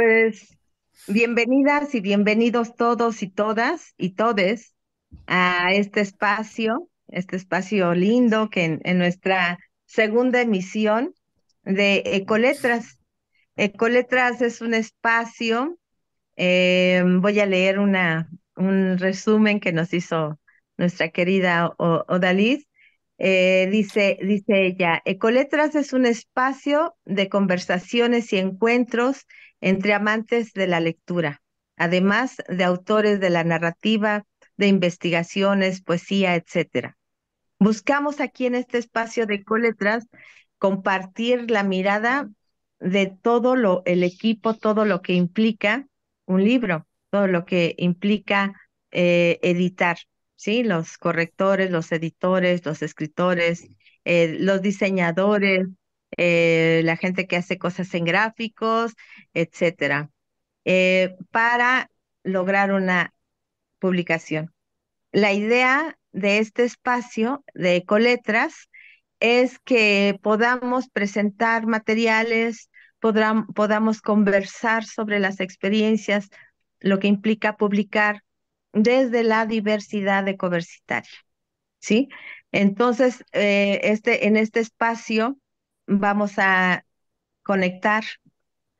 Pues bienvenidas y bienvenidos todos y todas y todes a este espacio, este espacio lindo que en, nuestra segunda emisión de Ecoletras. Ecoletras es un espacio, eh, voy a leer una, un resumen que nos hizo nuestra querida Odaliz. Eh, dice, dice ella, Ecoletras es un espacio de conversaciones y encuentros entre amantes de la lectura, además de autores de la narrativa, de investigaciones, poesía, etc. Buscamos aquí en este espacio de Coletras compartir la mirada de todo lo, el equipo, todo lo que implica un libro, todo lo que implica eh, editar, ¿sí? Los correctores, los editores, los escritores, eh, los diseñadores, eh, la gente que hace cosas en gráficos, etcétera, eh, para lograr una publicación. La idea de este espacio de Ecoletras es que podamos presentar materiales, podamos conversar sobre las experiencias, lo que implica publicar desde la diversidad de coversitaria. ¿Sí? Entonces, eh, este, en este espacio vamos a conectar,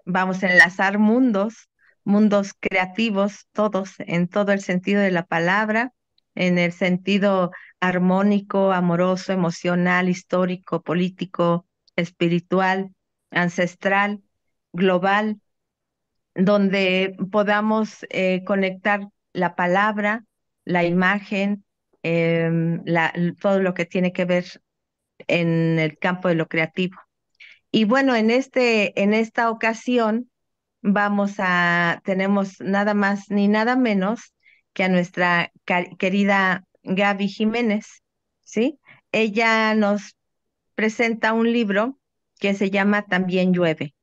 vamos a enlazar mundos, mundos creativos, todos, en todo el sentido de la palabra, en el sentido armónico, amoroso, emocional, histórico, político, espiritual, ancestral, global, donde podamos eh, conectar la palabra, la imagen, em, todo lo que tiene que ver en el campo de lo creativo. Y bueno, en, este, en esta ocasión vamos a, tenemos nada más ni nada menos que a nuestra querida Gaby Jiménez, ¿sí? Ella nos presenta un libro que se llama También llueve.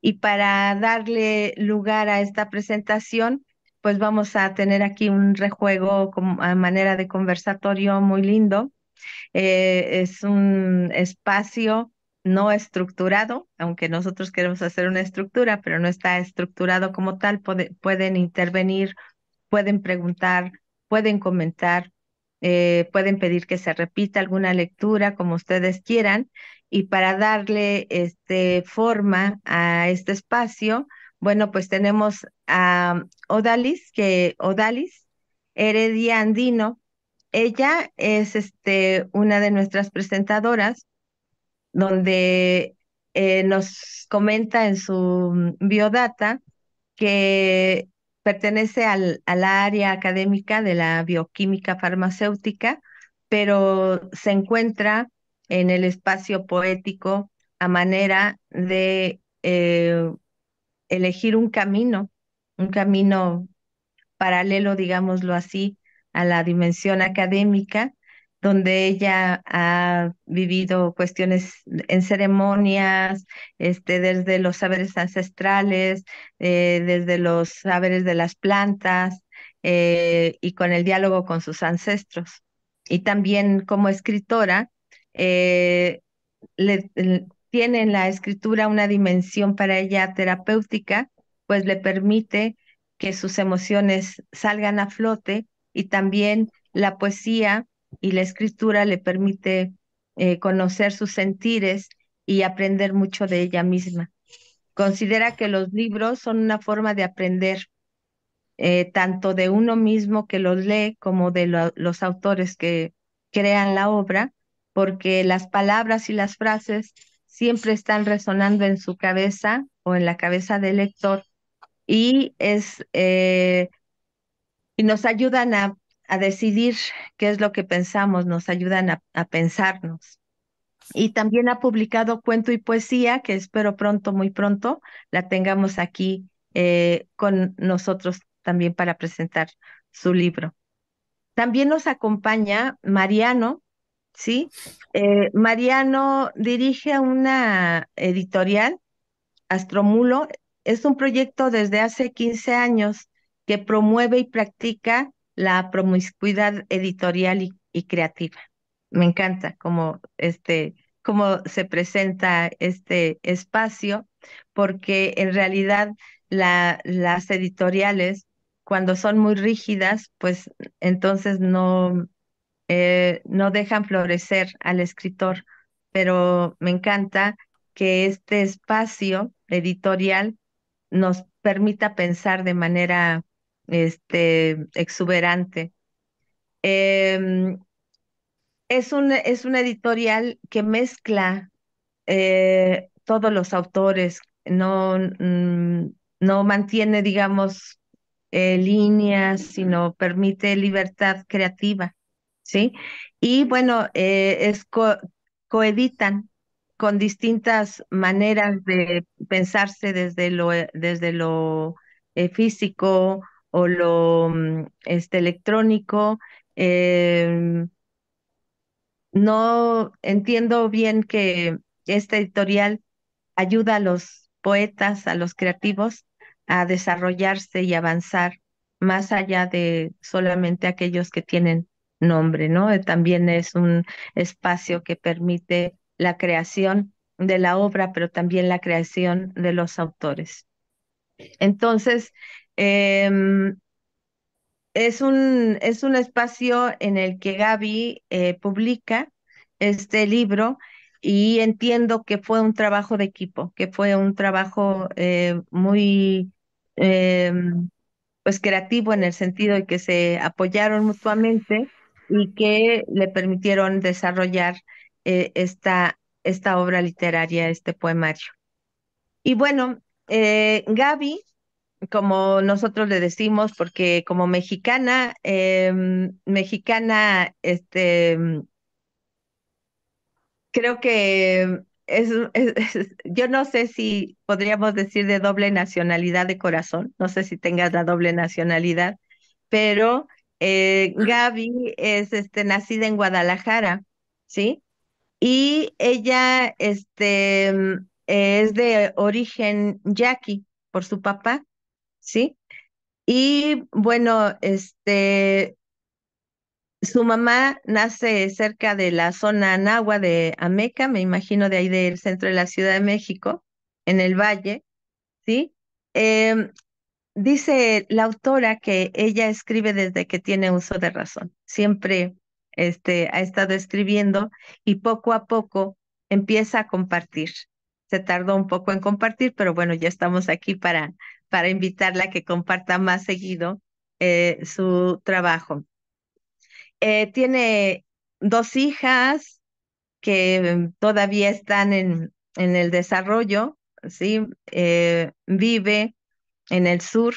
Y para darle lugar a esta presentación, pues vamos a tener aquí un rejuego como, a manera de conversatorio muy lindo eh, es un espacio no estructurado, aunque nosotros queremos hacer una estructura, pero no está estructurado como tal. pueden intervenir, pueden preguntar, pueden comentar, eh, pueden pedir que se repita alguna lectura como ustedes quieran y para darle este, forma a este espacio, bueno, pues tenemos a Odalis, que Odalis Heredia Andino ella es este, una de nuestras presentadoras, donde eh, nos comenta en su biodata que pertenece al, área académica de la bioquímica farmacéutica, pero se encuentra en el espacio poético a manera de eh, elegir un camino, un camino paralelo, digámoslo así, a la dimensión académica, donde ella ha vivido cuestiones en ceremonias, este, desde los saberes ancestrales, eh, desde los saberes de las plantas eh, y con el diálogo con sus ancestros. Y también como escritora, eh, tiene en la escritura una dimensión para ella terapéutica, pues le permite que sus emociones salgan a flote y también la poesía y la escritura le permite eh, conocer sus sentires y aprender mucho de ella misma. Considera que los libros son una forma de aprender, eh, tanto de uno mismo que los lee como de los autores que crean la obra, porque las palabras y las frases siempre están resonando en su cabeza o en la cabeza del lector y es eh, y nos ayudan a, decidir qué es lo que pensamos, nos ayudan a, pensarnos. Y también ha publicado cuento y poesía, que espero pronto, muy pronto, la tengamos aquí eh, con nosotros también para presentar su libro. También nos acompaña Mariano, ¿sí? Eh, Mariano dirige una editorial, Astromulo. Es un proyecto desde hace 15 años que promueve y practica la promiscuidad editorial y, creativa. Me encanta cómo, este, cómo se presenta este espacio, porque en realidad las editoriales, cuando son muy rígidas, pues entonces no, eh, no dejan florecer al escritor. Pero me encanta que este espacio editorial nos permita pensar de manera este, exuberante. Em, es, un, es una editorial que mezcla eh, todos los autores, no, mm, no mantiene, digamos, eh, líneas, sino permite libertad creativa, ¿sí? Y bueno, eh, es coeditan con distintas maneras de pensarse desde lo, desde lo físico, o lo mm, este, electrónico. Em, no entiendo bien que este editorial ayuda a los poetas, a los creativos, a desarrollarse y avanzar más allá de solamente aquellos que tienen nombre, ¿no? Eh, también es un espacio que permite la creación de la obra, pero también la creación de los autores. Entonces, Em, es, un, es un espacio en el que Gaby eh, publica este libro y entiendo que fue un trabajo de equipo, que fue un trabajo eh, muy em, pues creativo en el sentido de que se apoyaron mutuamente y que le permitieron desarrollar eh, esta, esta obra literaria, este poemario. Y bueno, Gaby como nosotros le decimos, porque como mexicana, em, mexicana, este, em, creo que es, yo no sé si podríamos decir de doble nacionalidad de corazón, no sé si tengas la doble nacionalidad, pero eh, Gaby es este, nacida en Guadalajara, ¿sí? Y ella este, em, es de origen yaqui por su papá. ¿sí? Y bueno, este, su mamá nace cerca de la zona Nahua de Ameca, me imagino de ahí del centro de la Ciudad de México, en el valle, ¿sí? Em, dice la autora que ella escribe desde que tiene uso de razón, siempre este, ha estado escribiendo y poco a poco empieza a compartir. Se tardó un poco en compartir, pero bueno, ya estamos aquí para, para invitarla a que comparta más seguido eh, su trabajo. Eh, tiene dos hijas que todavía están en, en el desarrollo, eh, vive en el sur,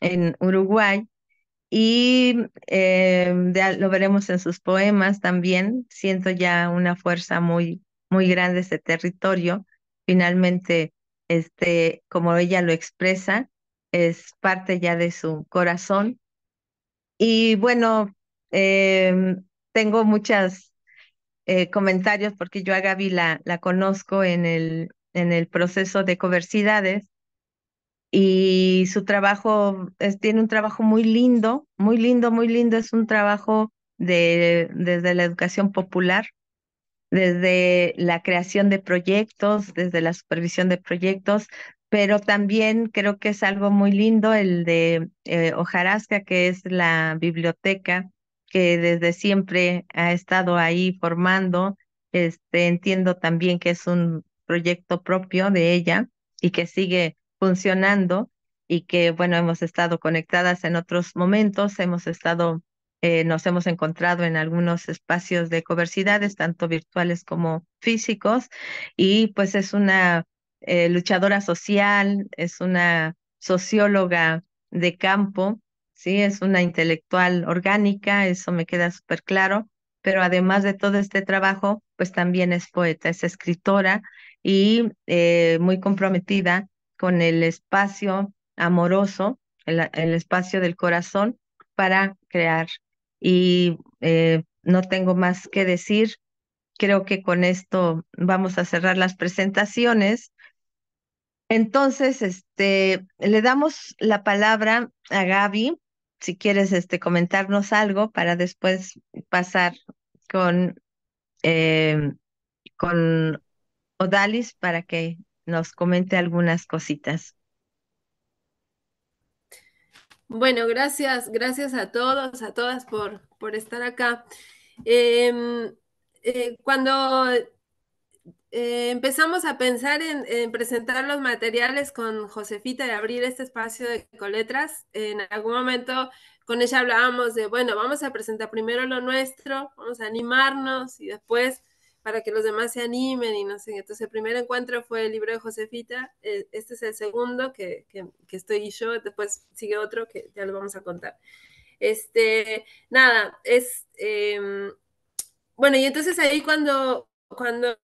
en Uruguay, y lo veremos en sus poemas también. Siento ya una fuerza muy, muy grande ese territorio. Finalmente este, como ella lo expresa, es parte ya de su corazón. Y bueno, eh, tengo muchos eh, comentarios porque yo a Gaby la, conozco en el, en el proceso de coversidades y su trabajo tiene un trabajo muy lindo, muy lindo, muy lindo. Es un trabajo de, desde la educación popular desde la creación de proyectos, desde la supervisión de proyectos, pero también creo que es algo muy lindo el de eh, Ojarasca, que es la biblioteca que desde siempre ha estado ahí formando. Este, entiendo también que es un proyecto propio de ella y que sigue funcionando y que, bueno, hemos estado conectadas en otros momentos, hemos estado eh, nos hemos encontrado en algunos espacios de coversidades, tanto virtuales como físicos, y pues es una eh, luchadora social, es una socióloga de campo, ¿sí? es una intelectual orgánica, eso me queda súper claro, pero además de todo este trabajo, pues también es poeta, es escritora y eh, muy comprometida con el espacio amoroso, el espacio del corazón para crear y eh, no tengo más que decir. Creo que con esto vamos a cerrar las presentaciones. Entonces, este, le damos la palabra a Gaby, si quieres este, comentarnos algo para después pasar con, eh, con Odalis para que nos comente algunas cositas. Bueno, gracias, gracias a todos, a todas por, estar acá. Em, eh, cuando eh, empezamos a pensar en, presentar los materiales con Josefita y abrir este espacio de coletras. En algún momento con ella hablábamos de, bueno, vamos a presentar primero lo nuestro, vamos a animarnos y después para que los demás se animen y no sé. Entonces, el primer encuentro fue el libro de Josefita, eh, este es el segundo que, que, estoy yo, después sigue otro que ya lo vamos a contar. Este, nada, es... Em, bueno, y entonces ahí cuando, cuando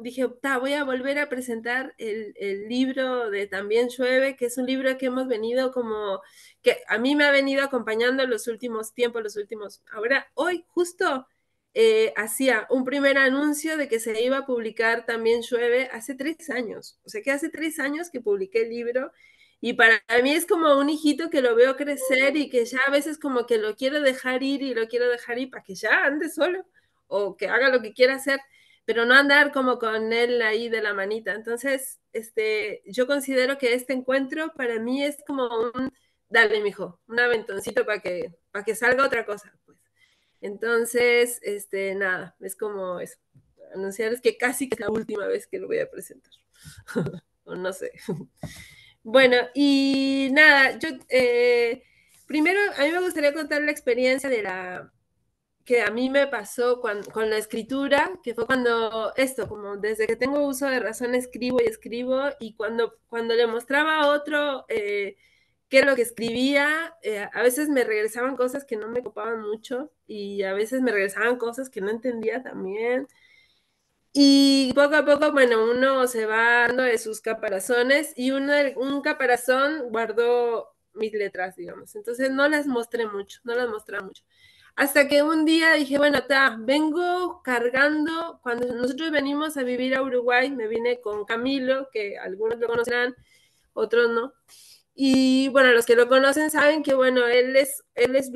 dije, voy a volver a presentar el, el, libro de También llueve, que es un libro que hemos venido como, que a mí me ha venido acompañando los últimos tiempos, los últimos, ahora, hoy justo eh, hacía un primer anuncio de que se iba a publicar también Llueve hace tres años. O sea que hace tres años que publiqué el libro y para mí es como un hijito que lo veo crecer y que ya a veces como que lo quiero dejar ir y lo quiero dejar ir para que ya ande solo o que haga lo que quiera hacer, pero no andar como con él ahí de la manita. Entonces, este, yo considero que este encuentro para mí es como un, dale, mijo, un aventoncito para que, para que salga otra cosa. Entonces, este, nada, es como eso. Anunciarles que casi que es la última vez que lo voy a presentar. o no sé. bueno, y nada, yo eh, primero a mí me gustaría contar la experiencia de la que a mí me pasó con, la escritura, que fue cuando esto, como desde que tengo uso de razón escribo y escribo, y cuando, cuando le mostraba a otro eh, qué lo que escribía. Eh, a veces me regresaban cosas que no me copaban mucho y a veces me regresaban cosas que no entendía también. Y poco a poco, bueno, uno se va dando de sus caparazones y uno, un caparazón guardó mis letras, digamos. Entonces no las mostré mucho, no las mostré mucho. Hasta que un día dije, bueno, ta, vengo cargando, cuando nosotros venimos a vivir a Uruguay, me vine con Camilo, que algunos lo conocerán, otros no y bueno, los que lo conocen saben que bueno, él es, él es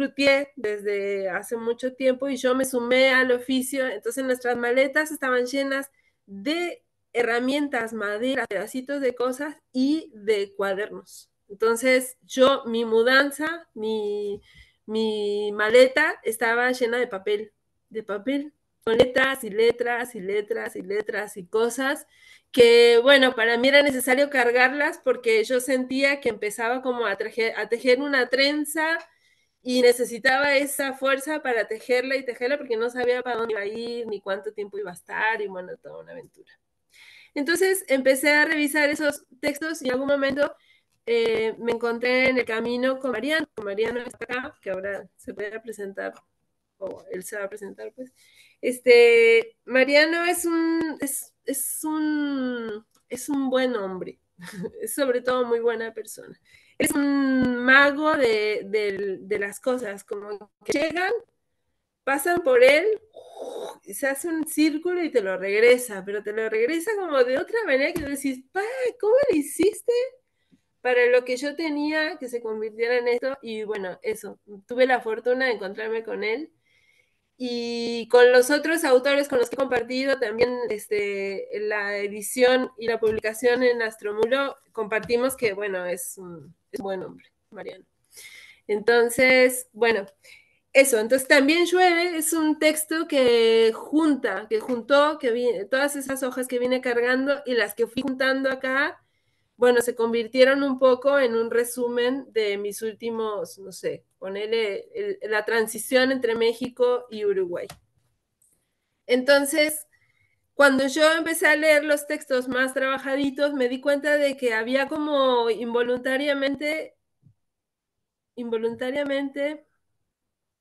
desde hace mucho tiempo y yo me sumé al oficio, entonces nuestras maletas estaban llenas de herramientas, madera, pedacitos de cosas y de cuadernos. Entonces yo, mi mudanza, mi, mi maleta estaba llena de papel, de papel con letras y letras y letras y letras y cosas que, bueno, para mí era necesario cargarlas porque yo sentía que empezaba como a, a tejer una trenza y necesitaba esa fuerza para tejerla y tejerla porque no sabía para dónde iba a ir, ni cuánto tiempo iba a estar, y bueno, toda una aventura. Entonces empecé a revisar esos textos y en algún momento eh, me encontré en el camino con Mariano, Mariano está acá, que ahora se puede presentar, o él se va a presentar, pues, este, Mariano es un, es, es un, es un buen hombre, es sobre todo muy buena persona. Es un mago de, de las cosas, como que llegan, pasan por él, se hace un círculo y te lo regresa, pero te lo regresa como de otra manera que tú decís, ¿cómo lo hiciste? para lo que yo tenía que se convirtiera en esto y bueno, eso, tuve la fortuna de encontrarme con él y con los otros autores con los que he compartido también este, la edición y la publicación en Astromulo, compartimos que, bueno, es un, buen hombre, Mariano. Entonces, bueno, eso. Entonces, también llueve es un texto que junta, que juntó, que todas esas hojas que vine cargando y las que fui juntando acá, bueno, se convirtieron un poco en un resumen de mis últimos, no sé, ponerle la transición entre México y Uruguay. Entonces, cuando yo empecé a leer los textos más trabajaditos, me di cuenta de que había como involuntariamente, involuntariamente,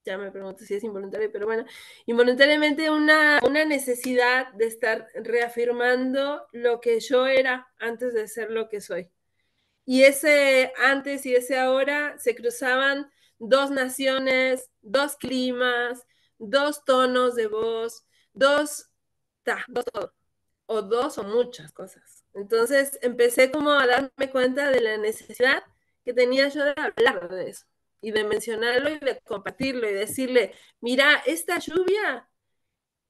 ya me pregunto si es involuntario, pero bueno, involuntariamente una, una necesidad de estar reafirmando lo que yo era antes de ser lo que soy. Y ese antes y ese ahora se cruzaban dos naciones, dos climas, dos tonos de voz, dos, o dos o muchas cosas. Entonces empecé como a darme cuenta de la necesidad que tenía yo de hablar de eso y de mencionarlo y de compartirlo y decirle, mira, esta lluvia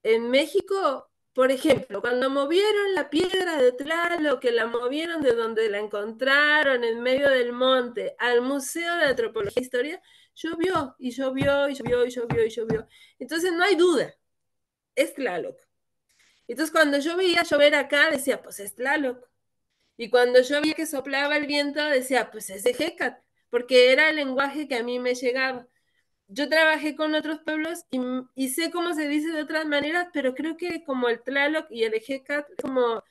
en México por ejemplo, cuando movieron la piedra de Tlaloc, que la movieron de donde la encontraron, en medio del monte, al Museo de Antropología e Historia, llovió y llovió y llovió y llovió y llovió. Entonces no hay duda, es Tlaloc. Entonces cuando yo veía llover acá, decía, pues es Tlaloc. Y cuando yo veía que soplaba el viento, decía, pues es de Hecat, porque era el lenguaje que a mí me llegaba yo trabajé con otros pueblos y, sé cómo se dice de otras maneras, pero creo que como el Tlaloc y el Ejecat, como,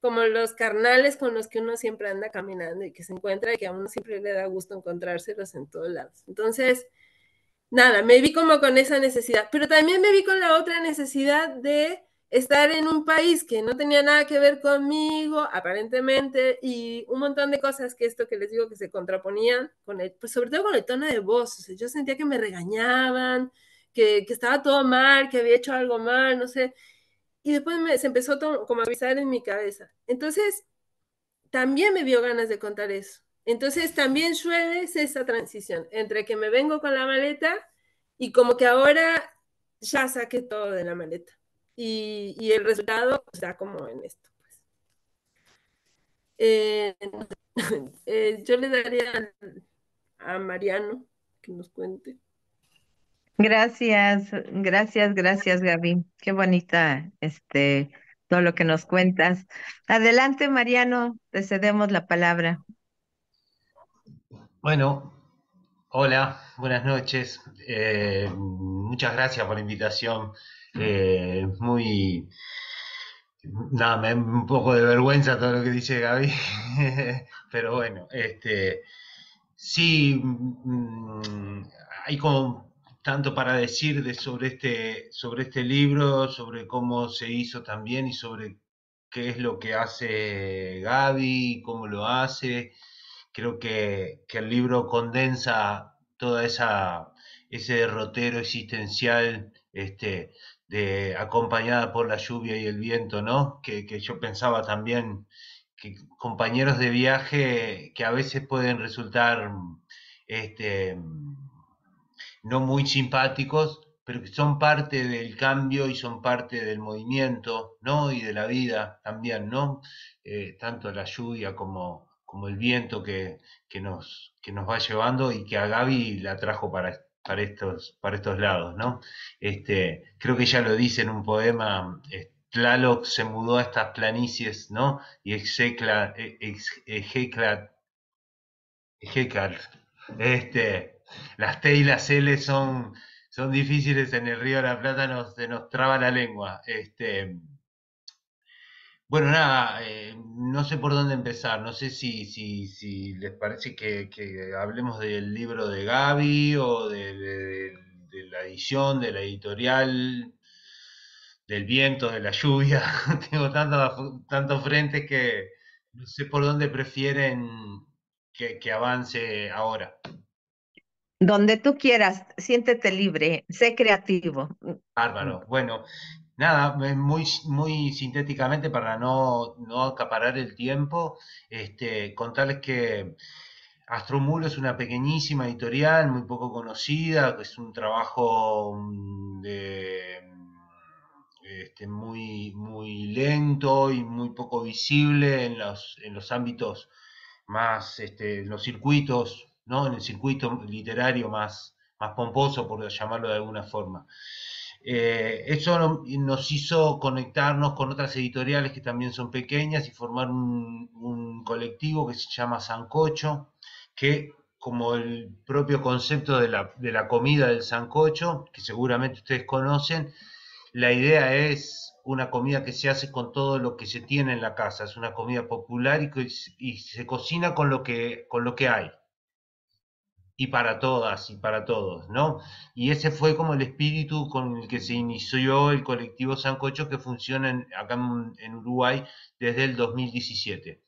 como los carnales con los que uno siempre anda caminando y que se encuentra y que a uno siempre le da gusto encontrárselos en todos lados. Entonces, nada, me vi como con esa necesidad, pero también me vi con la otra necesidad de estar en un país que no tenía nada que ver conmigo, aparentemente, y un montón de cosas que esto que les digo que se contraponían, con el, pues, sobre todo con el tono de voz, yo sentía que me regañaban, que, estaba todo mal, que había hecho algo mal, no sé, y después se empezó como a avisar en mi cabeza. Entonces, también me dio ganas de contar eso. Entonces, también suele es esa transición entre que me vengo con la maleta y como que ahora ya saqué todo de la maleta y, el resultado está pues, como en esto. Pues. Eh, eh, yo le daría a Mariano que nos cuente. Gracias, gracias, gracias Gaby. Qué bonita este todo lo que nos cuentas. Adelante Mariano, te cedemos la palabra. Bueno, hola, buenas noches. Eh, muchas gracias por la invitación. Eh, es muy... Nada, me da un poco de vergüenza todo lo que dice Gaby, pero bueno, este, sí, mm, hay como tanto para decir de sobre, este, sobre este libro, sobre cómo se hizo también y sobre qué es lo que hace Gaby, cómo lo hace. Creo que, el libro condensa todo ese derrotero existencial este, acompañada por la lluvia y el viento, ¿no? Que, yo pensaba también que compañeros de viaje que a veces pueden resultar este, no muy simpáticos, pero que son parte del cambio y son parte del movimiento, ¿no? Y de la vida también, ¿no? Eh, tanto la lluvia como, como el viento que, nos, que nos va llevando y que a Gaby la trajo para, para estos, para estos lados, ¿no? Este, creo que ya lo dice en un poema, eh, Tlaloc se mudó a estas planicies, ¿no? Y eh, ejecla, este, las T y las L son, son difíciles en el Río de la Plata, nos, se nos traba la lengua, este... Bueno, nada, eh, no sé por dónde empezar, no sé si, les parece que, hablemos del libro de Gaby o de, la edición, de la editorial, del viento, de la lluvia. Tengo tantos, tantos frentes que no sé por dónde prefieren que, que avance ahora. Donde tú quieras, siéntete libre, sé creativo. Bárbaro. Bueno, Nada, muy, muy sintéticamente para no, acaparar el tiempo, este, contarles que Astromulo es una pequeñísima editorial, muy poco conocida, es un trabajo mm, de, este, muy, muy lento y muy poco visible en los, ámbitos más, este, en los circuitos, ¿no? en el circuito literario más, más pomposo, por llamarlo de alguna forma. Eh, eso nos hizo conectarnos con otras editoriales que también son pequeñas y formar un, colectivo que se llama Sancocho, que como el propio concepto de la, comida del sancocho, que seguramente ustedes conocen, la idea es una comida que se hace con todo lo que se tiene en la casa, es una comida popular y, y se cocina con lo que, con lo que hay y para todas y para todos, ¿no? Y ese fue como el espíritu con el que se inició el colectivo Sancocho que funciona acá en, Uruguay desde el 2017,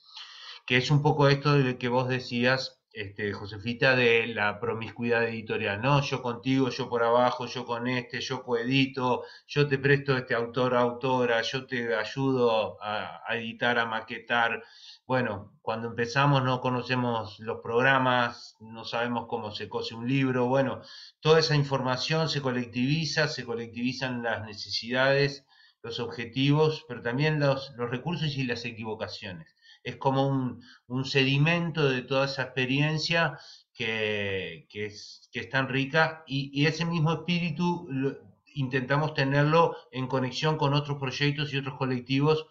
que es un poco esto de que vos decías, este, Josefita, de la promiscuidad editorial, ¿no? Yo contigo, yo por abajo, yo con este, yo coedito, yo te presto este autor, autora, yo te ayudo a, a editar, a maquetar, bueno, cuando empezamos no conocemos los programas, no sabemos cómo se cose un libro, bueno, toda esa información se colectiviza, se colectivizan las necesidades, los objetivos, pero también los, recursos y las equivocaciones. Es como un, sedimento de toda esa experiencia que, es, que tan rica y, ese mismo espíritu intentamos tenerlo en conexión con otros proyectos y otros colectivos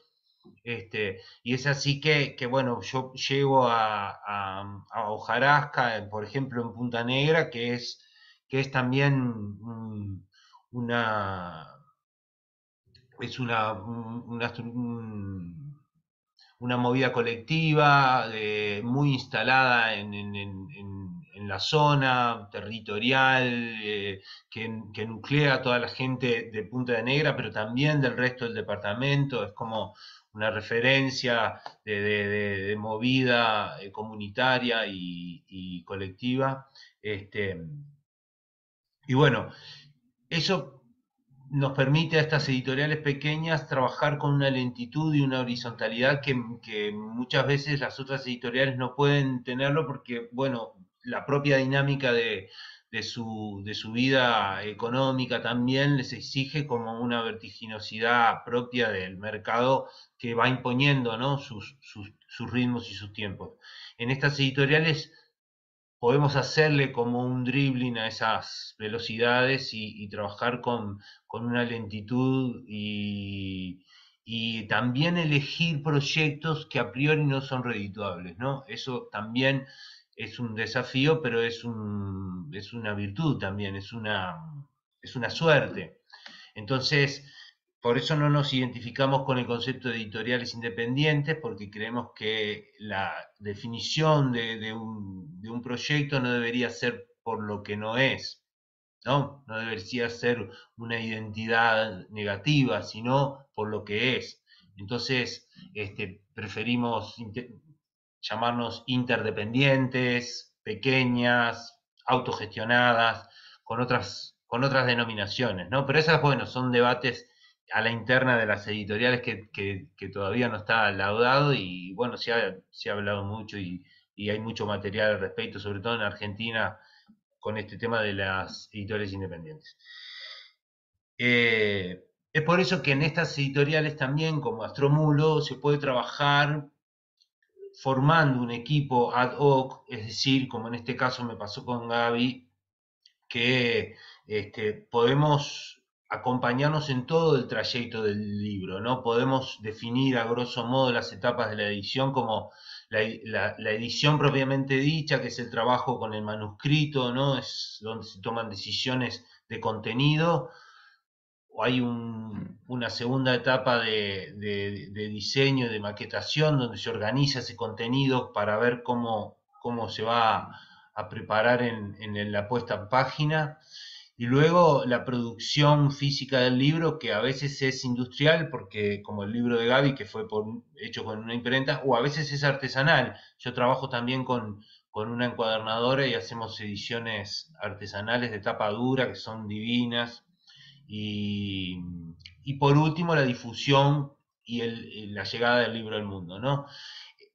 este, y es así que, bueno, yo llego a, a, Ojarasca, eh, por ejemplo, en Punta Negra, que es, que es también una es una, una, movida colectiva eh, muy instalada en, en, la zona territorial eh, que, nuclea a toda la gente de Punta Negra, pero también del resto del departamento. Es como una referencia de, movida eh, comunitaria y, colectiva. Este, y bueno, eso nos permite a estas editoriales pequeñas trabajar con una lentitud y una horizontalidad que, muchas veces las otras editoriales no pueden tenerlo porque, bueno, la propia dinámica de, de su, de su vida económica también les exige como una vertiginosidad propia del mercado que va imponiendo ¿no? sus, ritmos y sus tiempos. En estas editoriales podemos hacerle como un dribbling a esas velocidades y, trabajar con, una lentitud y, y también elegir proyectos que a priori no son redituables, ¿no? Eso también es un desafío, pero es, es una virtud también, es una, es una suerte. Entonces, por eso no nos identificamos con el concepto de editoriales independientes, porque creemos que la definición de, un, proyecto no debería ser por lo que no es, ¿no? No debería ser una identidad negativa, sino por lo que es. Entonces, este, preferimos llamarnos interdependientes, pequeñas, autogestionadas, con otras, con otras denominaciones, ¿no? Pero esas, bueno, son debates a la interna de las editoriales que, todavía no está laudado y, bueno, se ha, hablado mucho y, hay mucho material al respecto, sobre todo en Argentina, con este tema de las editoriales independientes. Eh, es por eso que en estas editoriales también, como Astromulo, se puede trabajar formando un equipo ad hoc, es decir, como en este caso me pasó con Gaby, que este, podemos acompañarnos en todo el trayecto del libro, ¿no? Podemos definir a grosso modo las etapas de la edición como la, edición propiamente dicha, que es el trabajo con el manuscrito, ¿no? Es donde se toman decisiones de contenido, hay una segunda etapa de, diseño, de maquetación, donde se organiza ese contenido para ver cómo, se va a preparar en, la puesta en página. Y luego la producción física del libro, que a veces es industrial, porque como el libro de Gaby, que fue hecho con una imprenta, o a veces es artesanal. Yo trabajo también con una encuadernadora y hacemos ediciones artesanales de tapa dura, que son divinas, y, por último, la difusión y la llegada del libro al mundo. ¿no?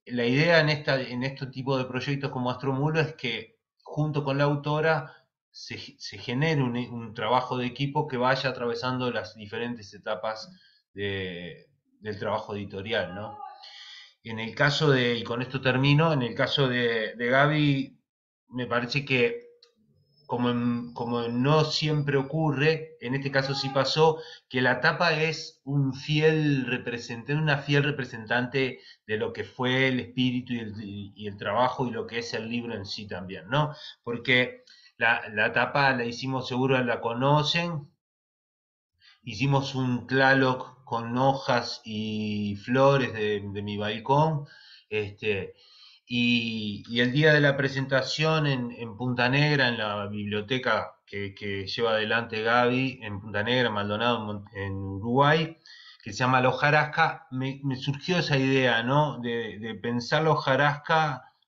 La idea en, esta, en este tipo de proyectos como Astromulo es que junto con la autora se, se genere un, trabajo de equipo que vaya atravesando las diferentes etapas del trabajo editorial. En el caso de, y con esto termino, en el caso de, de Gaby, me parece que como, no siempre ocurre, en este caso sí pasó, que la tapa es un fiel representante, una fiel representante de lo que fue el espíritu y el, trabajo y lo que es el libro en sí también, ¿no? Porque la, tapa la hicimos, seguro la conocen, hicimos un claloc con hojas y flores de, de mi balcón, este, y, el día de la presentación en, Punta Negra, en la biblioteca que, lleva adelante Gaby, en Punta Negra, Maldonado, en, Uruguay, que se llama La me, surgió esa idea, ¿no? De, pensar la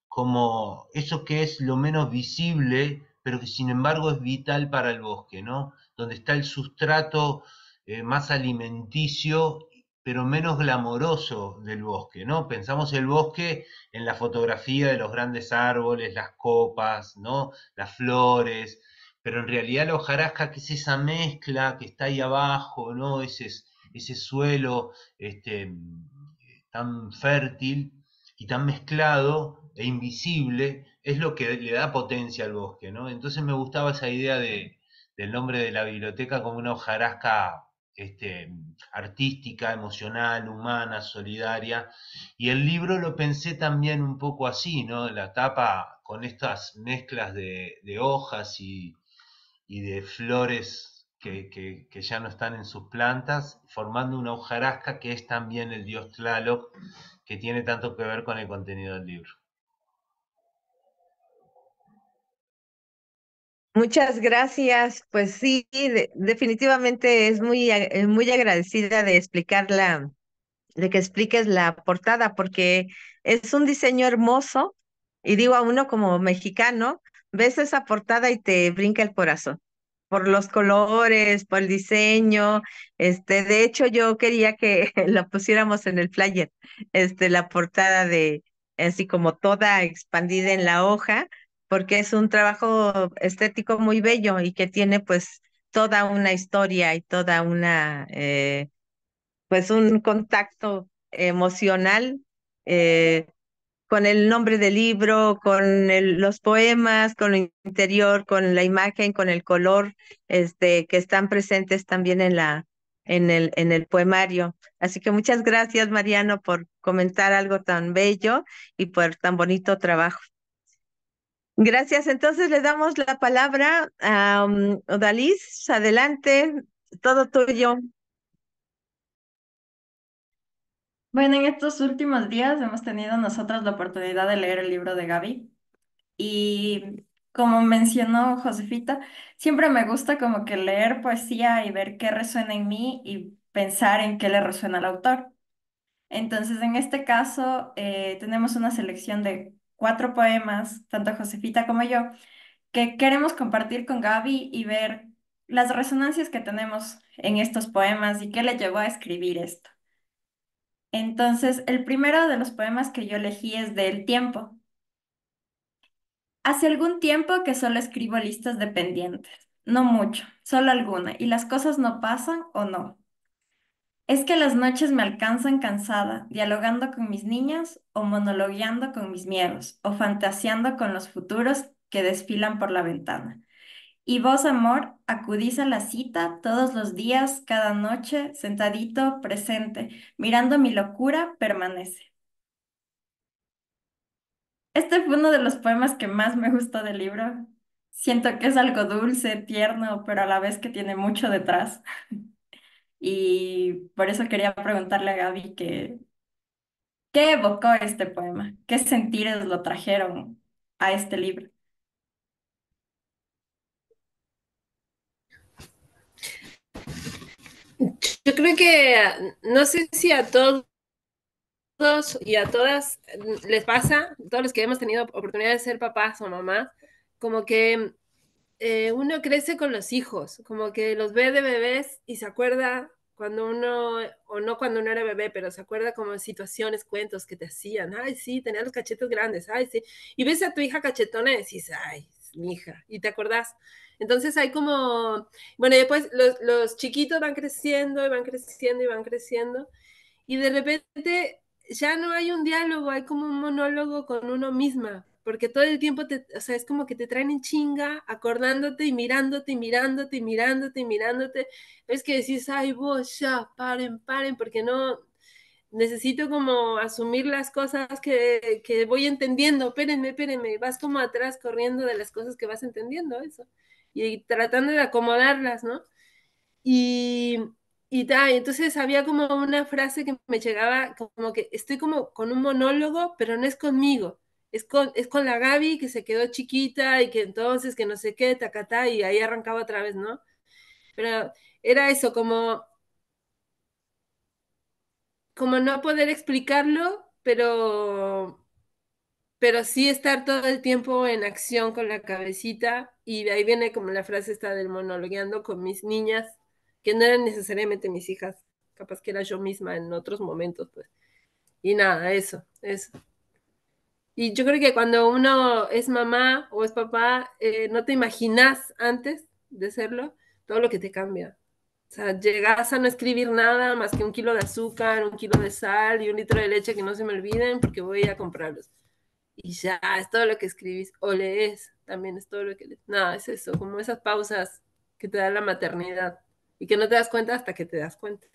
como eso que es lo menos visible, pero que sin embargo es vital para el bosque, ¿no? Donde está el sustrato eh, más alimenticio pero menos glamoroso del bosque, ¿no? Pensamos el bosque en la fotografía de los grandes árboles, las copas, ¿no? Las flores, pero en realidad la hojarasca que es esa mezcla que está ahí abajo, ¿no? Ese, ese suelo este, tan fértil y tan mezclado e invisible es lo que le da potencia al bosque, ¿no? Entonces me gustaba esa idea del nombre de la biblioteca como una hojarasca este, artística, emocional, humana, solidaria. Y el libro lo pensé también un poco así, ¿no? La tapa con estas mezclas de, hojas y, de flores que, ya no están en sus plantas, formando una hojarasca que es también el dios Tlaloc, que tiene tanto que ver con el contenido del libro. Muchas gracias. Pues sí, definitivamente es muy, eh, muy agradecida de explicar de que expliques la portada, porque es un diseño hermoso. Y digo a uno como mexicano, ves esa portada y te brinca el corazón por los colores, por el diseño. Este, de hecho, yo quería que la pusiéramos en el flyer, este, la portada de, así como toda expandida en la hoja, porque es un trabajo estético muy bello y que tiene pues toda una historia y toda una, eh, pues un contacto emocional eh, con el nombre del libro, con los poemas, con el interior, con la imagen, con el color, este, que están presentes también en la, en el, en el poemario. Así que muchas gracias, Mariano, por comentar algo tan bello y por tan bonito trabajo. Gracias. Entonces le damos la palabra a um, Odalis. Adelante, todo tuyo. Bueno, en estos últimos días hemos tenido nosotros la oportunidad de leer el libro de Gaby y como mencionó Josefita, siempre me gusta como que leer poesía y ver qué resuena en mí y pensar en qué le resuena al autor. Entonces, en este caso, eh, tenemos una selección de cuatro poemas, tanto Josefita como yo, que queremos compartir con Gaby y ver las resonancias que tenemos en estos poemas y qué le llevó a escribir esto. Entonces, el primero de los poemas que yo elegí es El tiempo. Hace algún tiempo que solo escribo listas de pendientes, no mucho, solo alguna, y las cosas no pasan o no. Es que las noches me alcanzan cansada, dialogando con mis niñas o monologueando con mis miedos o fantaseando con los futuros que desfilan por la ventana. Y vos, amor, acudís a la cita todos los días, cada noche, sentadito, presente, mirando mi locura, permanece. Este fue uno de los poemas que más me gustó del libro. Siento que es algo dulce, tierno, pero a la vez que tiene mucho detrás. Y por eso quería preguntarle a Gaby que, ¿qué evocó este poema? ¿Qué sentires lo trajeron a este libro? Yo creo que, no sé si a todos y a todas les pasa, todos los que hemos tenido oportunidad de ser papás o mamás, como que eh, uno crece con los hijos, como que los ve de bebés y se acuerda cuando uno, o no cuando uno era bebé, pero se acuerda como situaciones, cuentos que te hacían, ay, sí, tenía los cachetos grandes, ay, sí, y ves a tu hija cachetona y decís, ay, mi hija, y te acordás. Entonces hay como, bueno, y después los, los chiquitos van creciendo y van creciendo y van creciendo, y de repente ya no hay un diálogo, hay como un monólogo con uno misma, porque todo el tiempo, te, o sea, es como que te traen en chinga, acordándote y mirándote y mirándote y mirándote y mirándote. Es que decís, ay, vos ya, paren, paren, porque no, necesito como asumir las cosas que, voy entendiendo, espérenme, espérenme, vas como atrás corriendo de las cosas que vas entendiendo, eso, y tratando de acomodarlas, ¿no? Y, y entonces había como una frase que me llegaba como que estoy como con un monólogo, pero no es conmigo, es con, la Gaby que se quedó chiquita y que entonces, que no sé qué, tacatá, y ahí arrancaba otra vez, ¿no? Pero era eso, como, como no poder explicarlo, pero, pero sí estar todo el tiempo en acción con la cabecita, y de ahí viene como la frase esta del monologueando con mis niñas, que no eran necesariamente mis hijas, capaz que era yo misma en otros momentos, pues. Y nada, eso, eso. Y yo creo que cuando uno es mamá o es papá, eh, no te imaginas antes de serlo todo lo que te cambia. O sea, llegas a no escribir nada más que un kilo de azúcar, un kilo de sal y un litro de leche que no se me olviden porque voy a comprarlos. Y ya, es todo lo que escribís o lees, también es todo lo que lees. Nada, no, es eso, como esas pausas que te da la maternidad y que no te das cuenta hasta que te das cuenta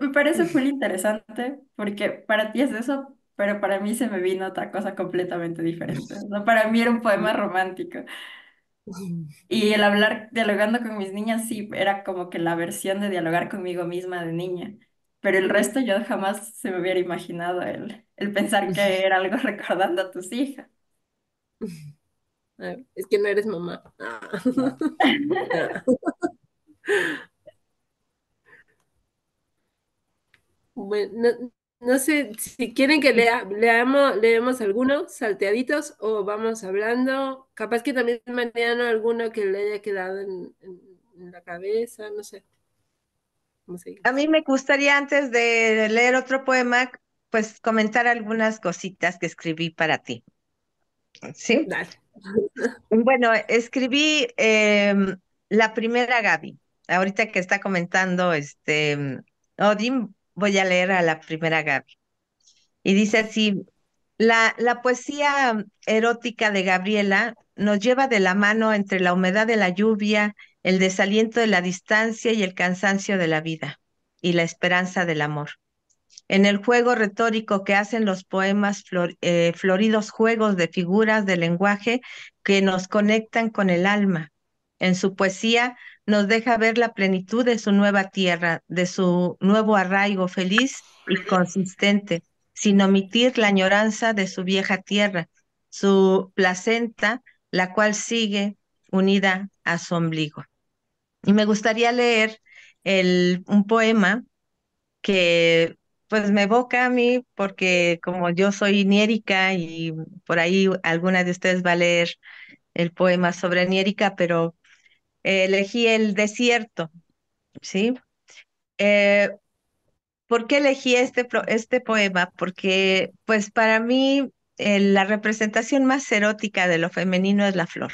me parece muy interesante porque para ti es eso, pero para mí se me vino otra cosa completamente diferente. para mí era un poema romántico. Y el hablar, dialogando con mis niñas, sí, era como que la versión de dialogar conmigo misma de niña. Pero el resto yo jamás se me hubiera imaginado el, el pensar que era algo recordando a tus hijas. Ah, es que no eres mamá. Ah. No. Ah. no, sé si quieren que lea, leamos, leemos algunos salteaditos o vamos hablando. Capaz que también mañana alguno que le haya quedado en, la cabeza, no sé. A mí me gustaría antes de leer otro poema, pues comentar algunas cositas que escribí para ti. ¿Sí? Bueno, escribí em, la primera Gaby, ahorita que está comentando este Odin, voy a leer a la primera Gaby. Y dice así, la, la poesía erótica de Gabriela nos lleva de la mano entre la humedad de la lluvia, el desaliento de la distancia y el cansancio de la vida, y la esperanza del amor. En el juego retórico que hacen los poemas, eh, floridos juegos de figuras de lenguaje que nos conectan con el alma. En su poesía nos deja ver la plenitud de su nueva tierra, de su nuevo arraigo feliz y consistente, sin omitir la añoranza de su vieja tierra, su placenta, la cual sigue unida a su ombligo. Y me gustaría leer un poema que pues me evoca a mí porque como yo soy niérica y por ahí alguna de ustedes va a leer el poema sobre niérica, pero eh, elegí el desierto, ¿sí? Eh, ¿Por qué elegí este, este poema? Porque, pues, para mí eh, la representación más erótica de lo femenino es la flor,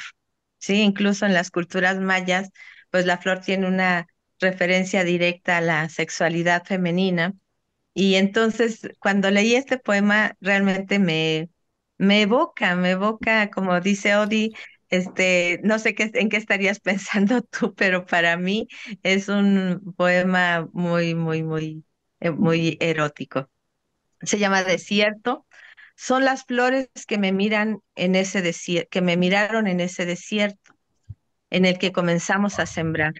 ¿sí? Incluso en las culturas mayas, pues la flor tiene una referencia directa a la sexualidad femenina. Y entonces, cuando leí este poema, realmente me, me evoca, me evoca, como dice Odie. Este, no sé qué, en qué estarías pensando tú, pero para mí es un poema muy, muy, muy, eh, muy erótico. Se llama Desierto. Son las flores que me miran en ese que me miraron en ese desierto en el que comenzamos a sembrar.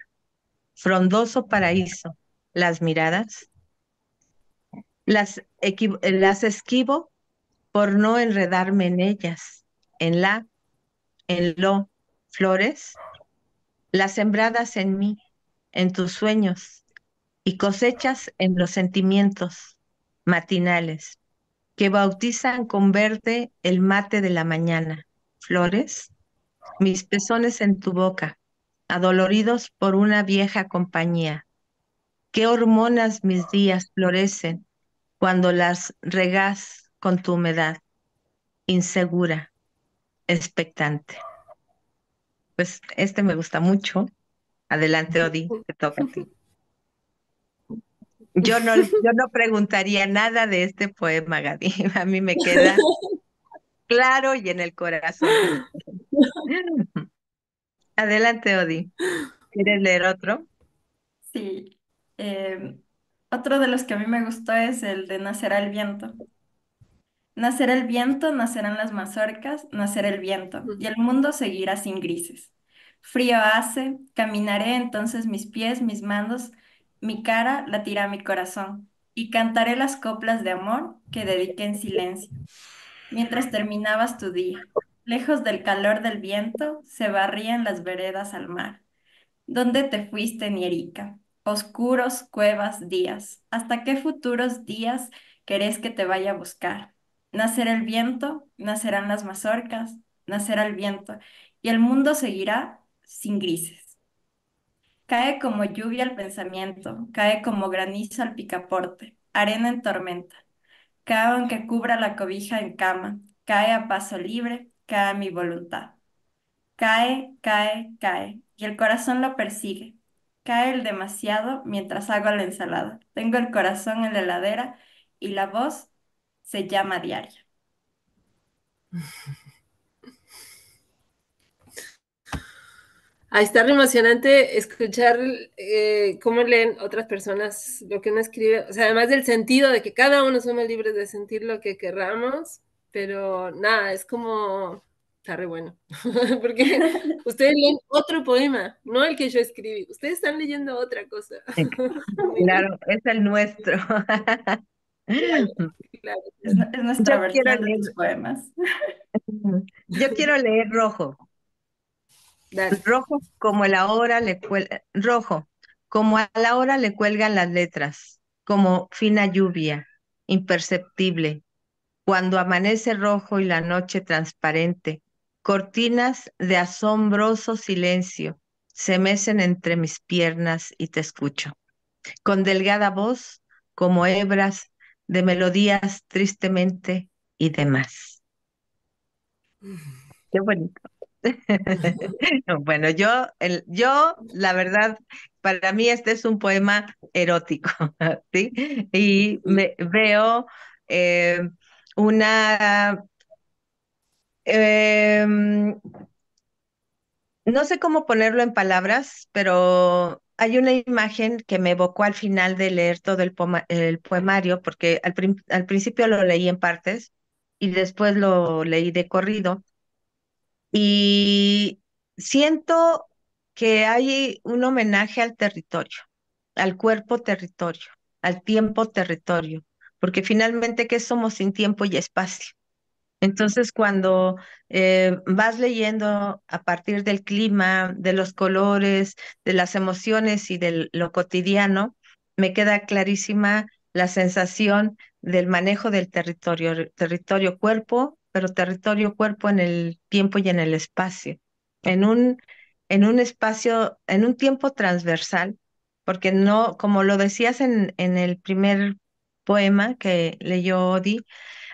Frondoso paraíso, las miradas. Las, las esquivo por no enredarme en ellas, en la en lo flores, las sembradas en mí, en tus sueños, y cosechas en los sentimientos matinales, que bautizan con verde el mate de la mañana, flores, mis pezones en tu boca, adoloridos por una vieja compañía. ¿Qué hormonas mis días florecen cuando las regás con tu humedad, insegura? expectante. Pues este me gusta mucho. Adelante, Odi, te toca a ti. Yo no, yo no preguntaría nada de este poema, Gaby. A mí me queda claro y en el corazón. Adelante, Odi. ¿Quieres leer otro? Sí. Eh, otro de los que a mí me gustó es el de nacer al viento. Nacerá el viento, nacerán las mazorcas, nacerá el viento, y el mundo seguirá sin grises. Frío hace, caminaré entonces mis pies, mis manos, mi cara latirá mi corazón, y cantaré las coplas de amor que dediqué en silencio. Mientras terminabas tu día, lejos del calor del viento, se barrían las veredas al mar. ¿Dónde te fuiste, Nierica? Oscuros cuevas días, ¿hasta qué futuros días querés que te vaya a buscar? Nacerá el viento, nacerán las mazorcas, nacerá el viento, y el mundo seguirá sin grises. Cae como lluvia el pensamiento, cae como granizo al picaporte, arena en tormenta. Cae aunque cubra la cobija en cama, cae a paso libre, cae mi voluntad. Cae, cae, cae, y el corazón lo persigue. Cae el demasiado mientras hago la ensalada. Tengo el corazón en la heladera y la voz se llama diaria. A ah, estar emocionante escuchar eh, cómo leen otras personas lo que uno escribe, o sea, además del sentido de que cada uno somos libres de sentir lo que querramos, pero nada, es como, está re bueno, porque ustedes leen otro poema, no el que yo escribí, ustedes están leyendo otra cosa. claro, es el nuestro es, nuestra Yo versión poemas. Yo quiero leer rojo. Rojo como le rojo, como a la hora le cuelgan las letras, como fina lluvia, imperceptible, cuando amanece rojo y la noche transparente, cortinas de asombroso silencio se mecen entre mis piernas y te escucho. Con delgada voz, como hebras de melodías tristemente y demás. Qué bonito. bueno, yo, yo, la verdad, para mí este es un poema erótico, ¿sí? Y me, veo eh, una... Em, no sé cómo ponerlo en palabras, pero hay una imagen que me evocó al final de leer todo el, poemario, porque al, al, principio lo leí en partes y después lo leí de corrido. Y siento que hay un homenaje al territorio, al cuerpo territorio, al tiempo territorio, porque finalmente, ¿qué somos sin tiempo y espacio? Entonces, cuando eh, vas leyendo a partir del clima, de los colores, de las emociones y de lo cotidiano, me queda clarísima la sensación del manejo del territorio, territorio cuerpo, pero territorio cuerpo en el tiempo y en el espacio, en un, en un espacio, en un tiempo transversal, porque no, como lo decías en, en el primer poema que leyó Odi,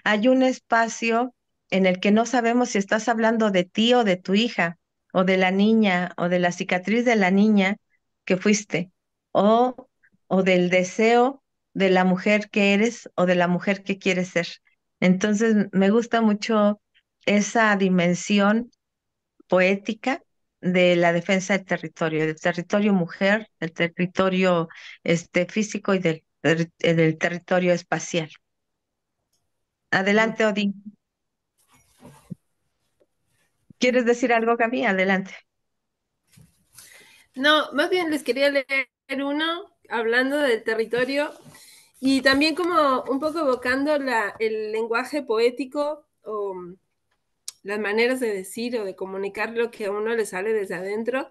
hay un espacio en el que no sabemos si estás hablando de ti o de tu hija, o de la niña, o de la cicatriz de la niña que fuiste, o, o del deseo de la mujer que eres o de la mujer que quieres ser. Entonces, me gusta mucho esa dimensión poética de la defensa del territorio, del territorio mujer, del territorio este, físico y del, del territorio espacial. Adelante, Odín. ¿Quieres decir algo, mí Adelante. No, más bien les quería leer uno hablando del territorio y también como un poco evocando el lenguaje poético o mm, las maneras de decir o de comunicar lo que a uno le sale desde adentro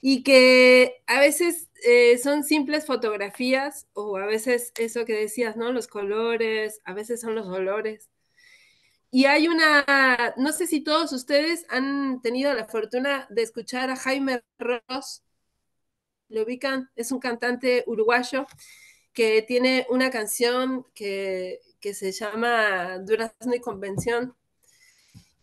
y que a veces eh, son simples fotografías o a veces eso que decías, ¿no? Los colores, a veces son los olores. Y hay una, no sé si todos ustedes han tenido la fortuna de escuchar a Jaime Ross, lo ubican, es un cantante uruguayo que tiene una canción que, se llama Durazno y Convención.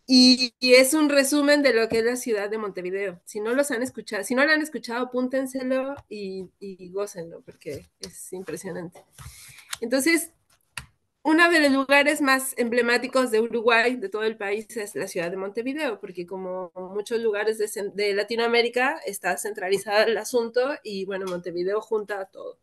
Y, es un resumen de lo que es la ciudad de Montevideo. Si no los han escuchado, si no lo han escuchado, apúntenselo y, y gócenlo, porque es impresionante. Entonces, uno de los lugares más emblemáticos de Uruguay, de todo el país, es la ciudad de Montevideo, porque como muchos lugares de, Latinoamérica está centralizado el asunto y bueno, Montevideo junta a todo.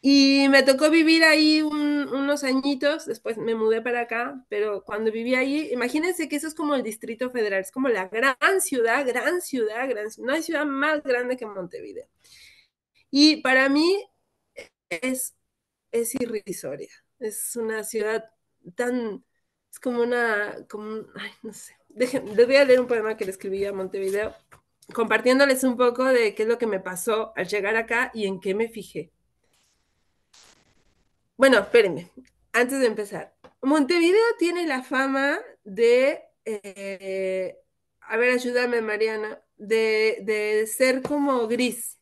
Y me tocó vivir ahí unos añitos, después me mudé para acá, pero cuando viví ahí, imagínense que eso es como el Distrito Federal, es como la gran ciudad, gran ciudad, gran no hay ciudad más grande que Montevideo. Y para mí es, es irrisoria es una ciudad tan, es como una, ay, no sé. les voy a leer un poema que le escribí a Montevideo, compartiéndoles un poco de qué es lo que me pasó al llegar acá y en qué me fijé. Bueno, espérenme, antes de empezar. Montevideo tiene la fama de, eh, a ver, ayúdame Mariana, de ser como gris.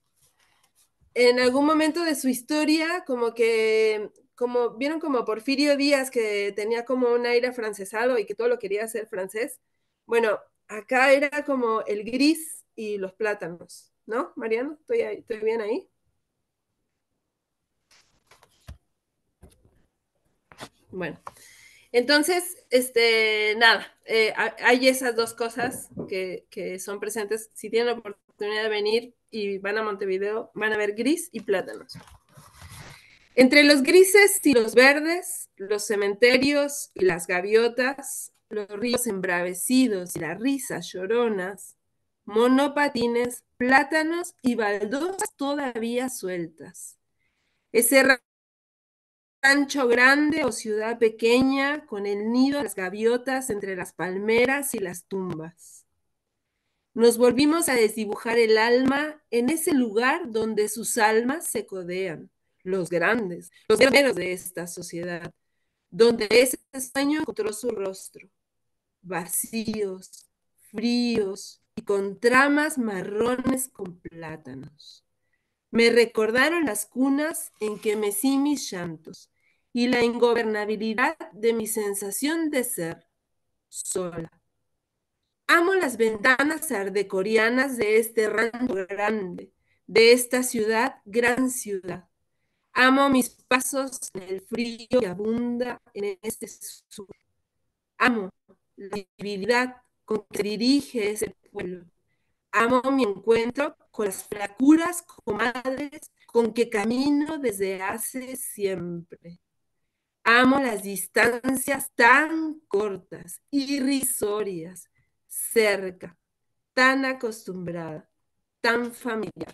En algún momento de su historia, como que como, vieron como Porfirio Díaz que tenía como un aire francesado y que todo lo quería hacer francés. Bueno, acá era como el gris y los plátanos, ¿no, Mariano? ¿Estoy, estoy bien ahí? Bueno, entonces, este, nada, eh, hay esas dos cosas que, que, son presentes. Si tienen la oportunidad de venir y van a Montevideo, van a ver gris y plátanos. Entre los grises y los verdes, los cementerios y las gaviotas, los ríos embravecidos y las risas lloronas, monopatines, plátanos y baldosas todavía sueltas. Ese rancho grande o ciudad pequeña con el nido de las gaviotas entre las palmeras y las tumbas. Nos volvimos a desdibujar el alma en ese lugar donde sus almas se codean los grandes, los guerreros de esta sociedad, donde ese sueño encontró su rostro, vacíos, fríos y con tramas marrones con plátanos. Me recordaron las cunas en que mecí mis llantos y la ingobernabilidad de mi sensación de ser sola. Amo las ventanas ardecorianas de este rango grande, de esta ciudad, gran ciudad Amo mis pasos en el frío que abunda en este sur. Amo la debilidad con que dirige ese pueblo. Amo mi encuentro con las flacuras comadres con que camino desde hace siempre. Amo las distancias tan cortas, irrisorias, cerca, tan acostumbrada, tan familiar.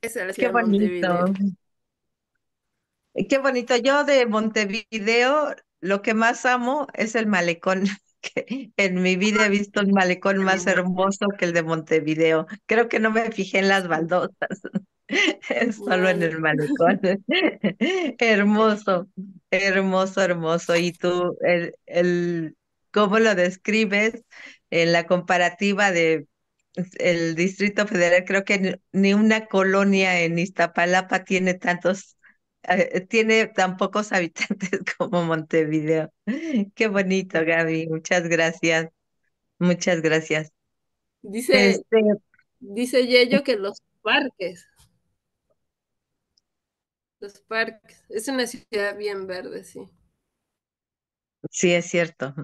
Qué bonito. Qué bonito. Yo de Montevideo lo que más amo es el malecón. en mi vida he visto el malecón más hermoso que el de Montevideo. Creo que no me fijé en las baldosas. Solo en el malecón. hermoso, hermoso, hermoso. Y tú, el, ¿cómo lo describes en la comparativa de el Distrito Federal, creo que ni una colonia en Iztapalapa tiene tantos, eh, tiene tan pocos habitantes como Montevideo. Qué bonito, Gaby. Muchas gracias. Muchas gracias. Dice, este, dice Yello que los parques. Los parques. Es una ciudad bien verde, sí. Sí, es cierto.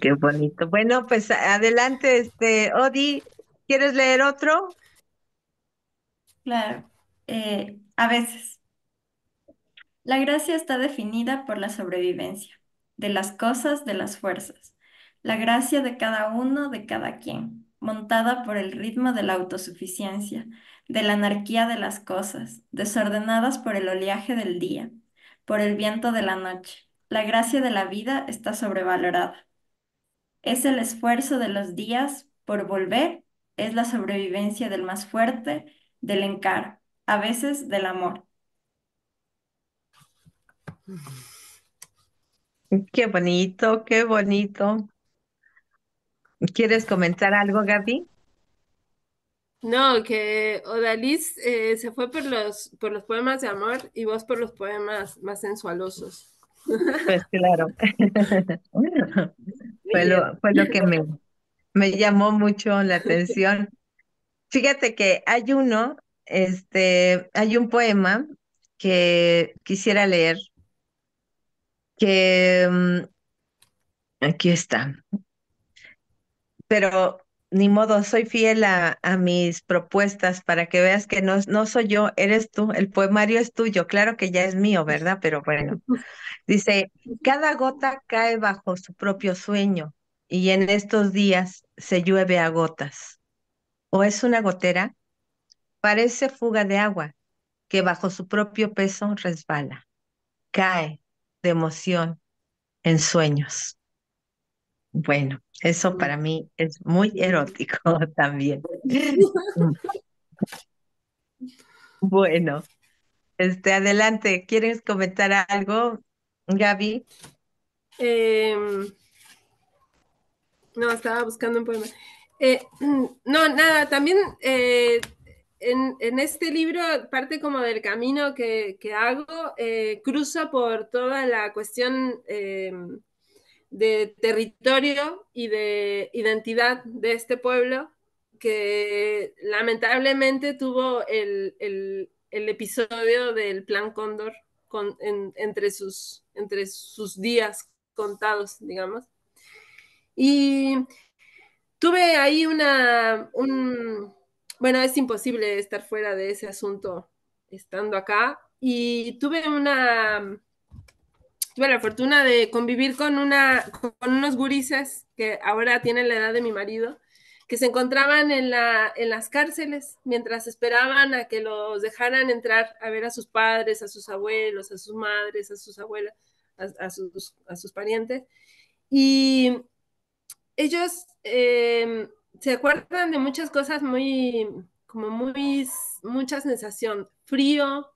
Qué bonito. Bueno, pues adelante, este, Odi, ¿quieres leer otro? Claro, eh, a veces. La gracia está definida por la sobrevivencia, de las cosas, de las fuerzas, la gracia de cada uno, de cada quien, montada por el ritmo de la autosuficiencia, de la anarquía de las cosas, desordenadas por el oleaje del día, por el viento de la noche. La gracia de la vida está sobrevalorada. Es el esfuerzo de los días por volver, es la sobrevivencia del más fuerte, del encar, a veces del amor. Qué bonito, qué bonito. ¿Quieres comentar algo, Gaby? No, que Odalys eh, se fue por los, por los poemas de amor y vos por los poemas más sensualosos. Pues claro. fue lo, que me, llamó mucho la atención. Fíjate que hay uno, este, hay un poema que quisiera leer, que mm, aquí está, pero ni modo, soy fiel a, mis propuestas para que veas que no, no soy yo, eres tú, el poemario es tuyo, claro que ya es mío, ¿verdad? Pero bueno, dice, cada gota cae bajo su propio sueño y en estos días se llueve a gotas. ¿O es una gotera? Parece fuga de agua que bajo su propio peso resbala, cae de emoción en sueños. Bueno, eso para mí es muy erótico también. bueno, este, adelante, ¿quieres comentar algo, Gaby? Em, no, estaba buscando un poema. Eh, no, nada, también eh, en, este libro, parte como del camino que, que hago, eh, cruza por toda la cuestión em, de territorio y de identidad de este pueblo que lamentablemente tuvo el, episodio del Plan Cóndor entre, sus, entre sus días contados, digamos. Y tuve ahí una, bueno, es imposible estar fuera de ese asunto estando acá, y tuve una, tuve la fortuna de convivir con, con unos gurises que ahora tienen la edad de mi marido, que se encontraban en, las cárceles mientras esperaban a que los dejaran entrar a ver a sus padres, a sus abuelos, a sus madres, a sus abuelas, a, sus, parientes. Y ellos em, se acuerdan de muchas cosas muy, como muy, mucha sensación, frío,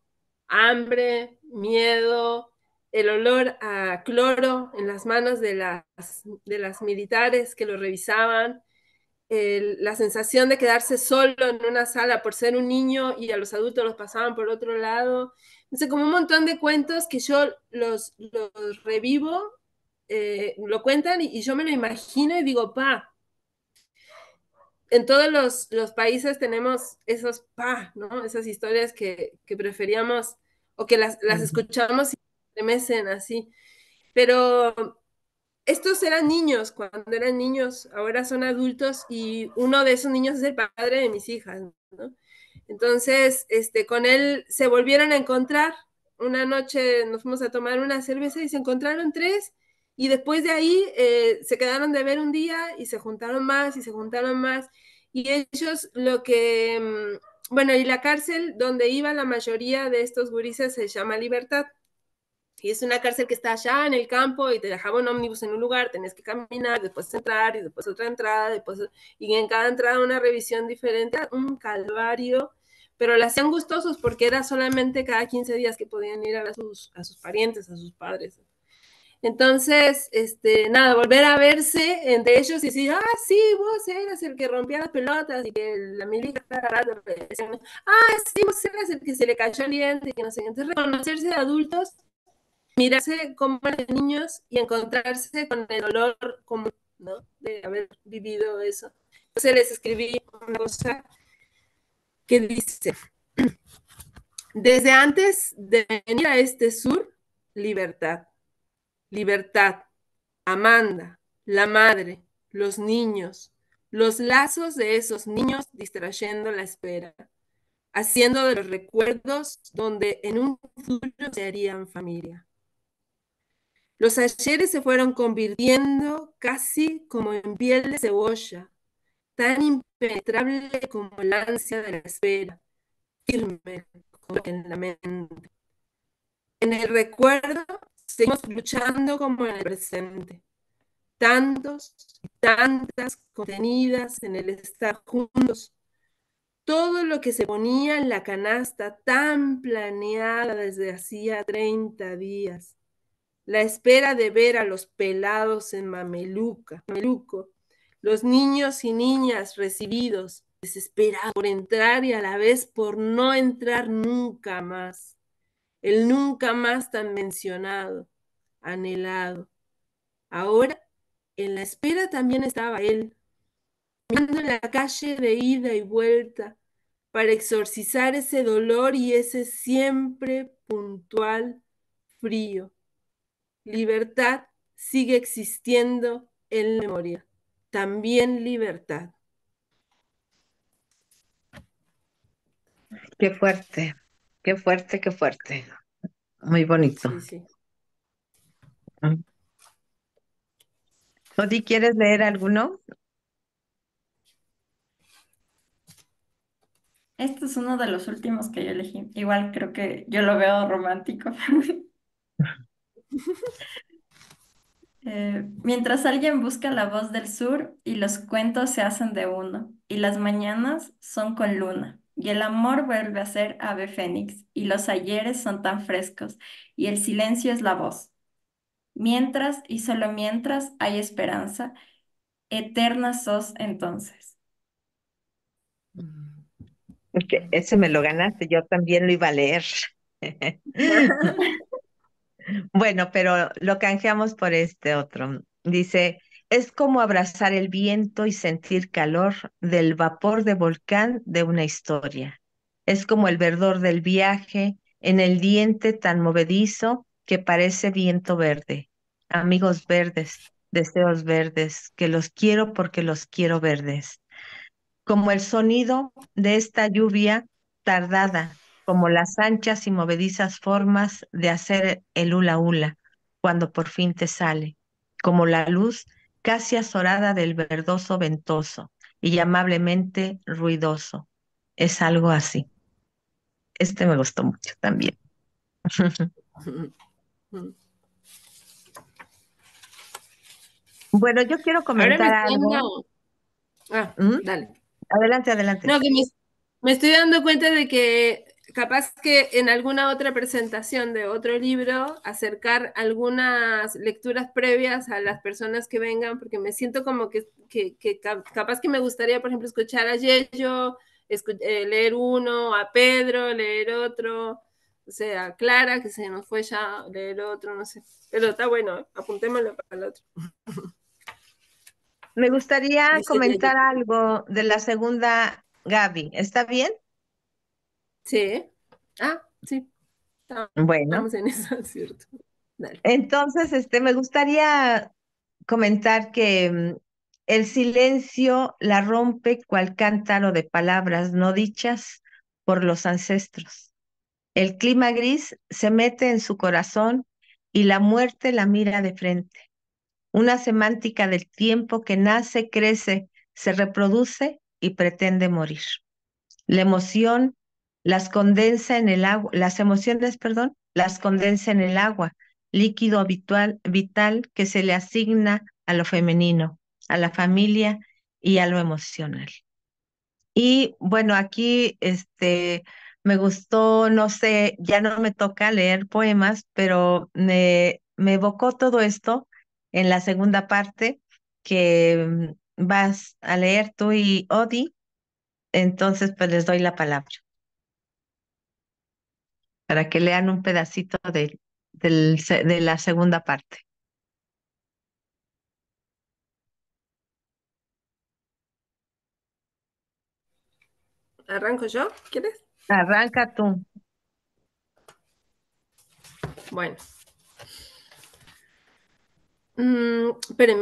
hambre, miedo, el olor a cloro en las manos de las, de las militares que lo revisaban, la sensación de quedarse solo en una sala por ser un niño y a los adultos los pasaban por otro lado. No como un montón de cuentos que yo los, revivo, eh, lo cuentan y, yo me lo imagino y digo, pa. En todos los, países tenemos esos pa, ¿no? Esas historias que, preferíamos o que las, las escuchamos y mecen así. Pero estos eran niños cuando eran niños, ahora son adultos y uno de esos niños es el padre de mis hijas, Entonces, este, con él se volvieron a encontrar. Una noche nos fuimos a tomar una cerveza y se encontraron tres y después de ahí eh, se quedaron de ver un día y se juntaron más y se juntaron más. Y ellos lo que, mm, bueno, y la cárcel donde iba la mayoría de estos gurises se llama Libertad. Y es una cárcel que está allá en el campo y te dejaba un ómnibus en un lugar, tenés que caminar, después entrar y después otra entrada, después y en cada entrada una revisión diferente, ah, un calvario, pero la hacían gustosos porque era solamente cada 15 días que podían ir a sus, a sus parientes, a sus padres. Entonces, este, nada, volver a verse entre ellos y decir, ah, sí, vos eras el que rompía las pelotas y que la milica ah, sí, vos eras el que se le cayó el diente y que no sé Entonces, reconocerse de adultos mirarse como niños y encontrarse con el dolor común, De haber vivido eso. Entonces les escribí una cosa que dice, desde antes de venir a este sur, libertad, libertad, Amanda, la madre, los niños, los lazos de esos niños distrayendo la espera, haciendo de los recuerdos donde en un futuro se harían familia. Los ayeres se fueron convirtiendo casi como en piel de cebolla, tan impenetrable como la ansia de la espera, firme como en la mente. En el recuerdo seguimos luchando como en el presente. Tantos y tantas contenidas en el estar juntos. Todo lo que se ponía en la canasta tan planeada desde hacía 30 días la espera de ver a los pelados en Mameluca, Mameluco, los niños y niñas recibidos, desesperados por entrar y a la vez por no entrar nunca más, el nunca más tan mencionado, anhelado. Ahora, en la espera también estaba él, mirando en la calle de ida y vuelta para exorcizar ese dolor y ese siempre puntual frío libertad sigue existiendo en memoria. También libertad. Qué fuerte, qué fuerte, qué fuerte. Muy bonito. Mm. Odi, ¿quieres leer alguno? Este es uno de los últimos que yo elegí. Igual creo que yo lo veo romántico. Eh, mientras alguien busca la voz del sur y los cuentos se hacen de uno, y las mañanas son con luna, y el amor vuelve a ser ave fénix, y los ayeres son tan frescos, y el silencio es la voz. Mientras y solo mientras hay esperanza, eterna sos entonces. ese me lo ganaste, yo también lo iba a leer. Bueno, pero lo canjeamos por este otro. Dice, es como abrazar el viento y sentir calor del vapor de volcán de una historia. Es como el verdor del viaje en el diente tan movedizo que parece viento verde. Amigos verdes, deseos verdes, que los quiero porque los quiero verdes. Como el sonido de esta lluvia tardada como las anchas y movedizas formas de hacer el hula hula, cuando por fin te sale, como la luz casi azorada del verdoso ventoso y amablemente ruidoso. Es algo así. Este me gustó mucho también. Bueno, yo quiero comentar algo. Ah, ¿Mm? dale. Adelante, adelante. No, que me, estoy dando cuenta de que capaz que en alguna otra presentación de otro libro, acercar algunas lecturas previas a las personas que vengan, porque me siento como que, capaz que me gustaría, por ejemplo, escuchar a Yello, eh, leer uno, a Pedro, leer otro, o sea, a Clara, que se nos fue ya, leer otro, no sé. Pero está bueno, apuntémoslo para el otro. Me gustaría comentar algo de la segunda Gaby, ¿está bien? Sí. Ah, sí. bueno. Estamos en eso, ¿cierto? Entonces, este, me gustaría comentar que mm, el silencio la rompe cual cántaro de palabras no dichas por los ancestros. El clima gris se mete en su corazón y la muerte la mira de frente. Una semántica del tiempo que nace, crece, se reproduce y pretende morir. La emoción las condensa en el agua, las emociones, perdón, las condensa en el agua, líquido habitual, vital que se le asigna a lo femenino, a la familia y a lo emocional. Y bueno, aquí este, me gustó, no sé, ya no me toca leer poemas, pero me, me evocó todo esto en la segunda parte que mm, vas a leer tú y Odi. Entonces, pues les doy la palabra para que lean un pedacito de, de la segunda parte. ¿Arranco yo? ¿Quieres? Arranca tú. Bueno. Mm,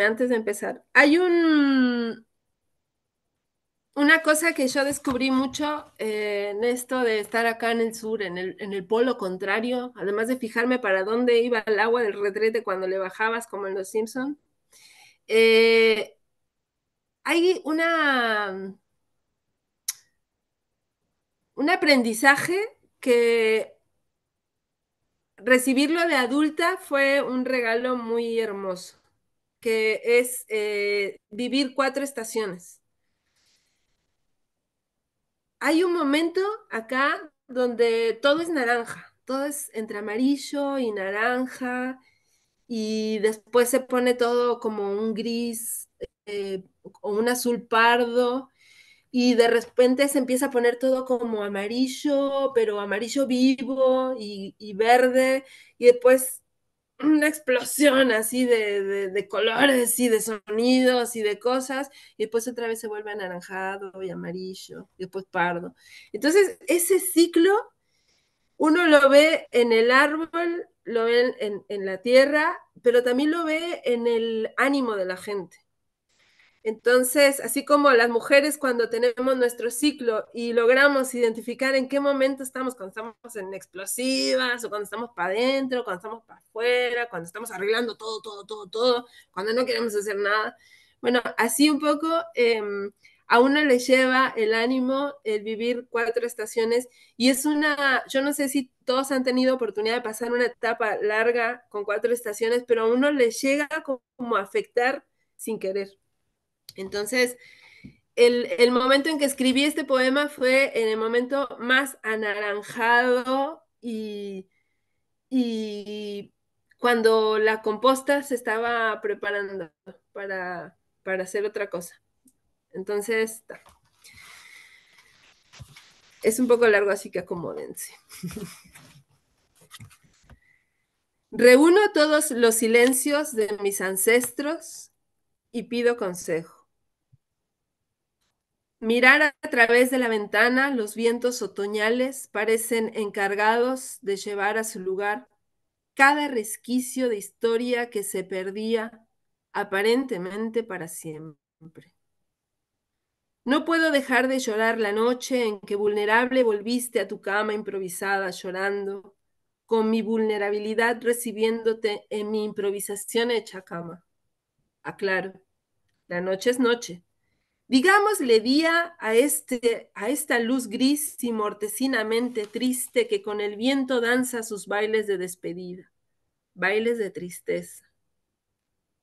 antes de empezar. Hay un, una cosa que yo descubrí mucho eh, en esto de estar acá en el sur, en el, polo contrario, además de fijarme para dónde iba el agua del retrete cuando le bajabas, como en Los Simpson, eh, hay una mm, un aprendizaje que recibirlo de adulta fue un regalo muy hermoso, que es eh, vivir cuatro estaciones hay un momento acá donde todo es naranja, todo es entre amarillo y naranja, y después se pone todo como un gris eh, o un azul pardo, y de repente se empieza a poner todo como amarillo, pero amarillo vivo y, y verde, y después una explosión así de, de, colores y de sonidos y de cosas, y después otra vez se vuelve anaranjado y amarillo, y después pardo. Entonces, ese ciclo uno lo ve en el árbol, lo ve en la tierra, pero también lo ve en el ánimo de la gente. Entonces, así como las mujeres cuando tenemos nuestro ciclo y logramos identificar en qué momento estamos, cuando estamos en explosivas o cuando estamos para adentro, cuando estamos para afuera, cuando estamos arreglando todo, todo, todo, todo, cuando no queremos hacer nada. Bueno, así un poco em, a uno le lleva el ánimo el vivir cuatro estaciones y es una, yo no sé si todos han tenido oportunidad de pasar una etapa larga con cuatro estaciones, pero a uno le llega como a afectar sin querer entonces, el, momento en que escribí este poema fue en el momento más anaranjado y, cuando la composta se estaba preparando para, para hacer otra cosa. Entonces, es un poco largo, así que acomódense. Reúno todos los silencios de mis ancestros y pido consejo. Mirar a través de la ventana, los vientos otoñales parecen encargados de llevar a su lugar cada resquicio de historia que se perdía aparentemente para siempre. No puedo dejar de llorar la noche en que vulnerable volviste a tu cama improvisada llorando, con mi vulnerabilidad recibiéndote en mi improvisación hecha cama. Aclaro, la noche es noche, Digamos, le día a, este, a esta luz gris y mortecinamente triste que con el viento danza sus bailes de despedida, bailes de tristeza.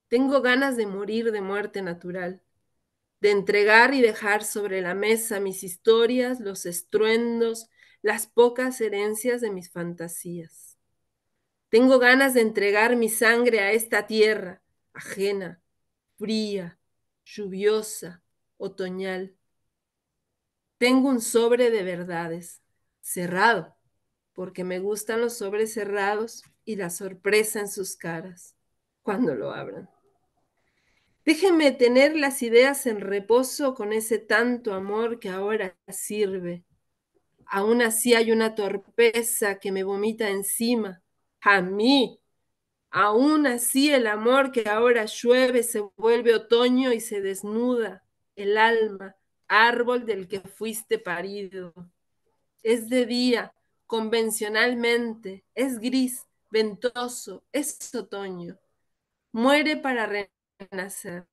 Tengo ganas de morir de muerte natural, de entregar y dejar sobre la mesa mis historias, los estruendos, las pocas herencias de mis fantasías. Tengo ganas de entregar mi sangre a esta tierra, ajena, fría, lluviosa, otoñal. Tengo un sobre de verdades, cerrado, porque me gustan los sobres cerrados y la sorpresa en sus caras cuando lo abran. Déjenme tener las ideas en reposo con ese tanto amor que ahora sirve. Aún así hay una torpeza que me vomita encima, a mí. Aún así el amor que ahora llueve se vuelve otoño y se desnuda el alma, árbol del que fuiste parido. Es de día, convencionalmente, es gris, ventoso, es otoño. Muere para renacer.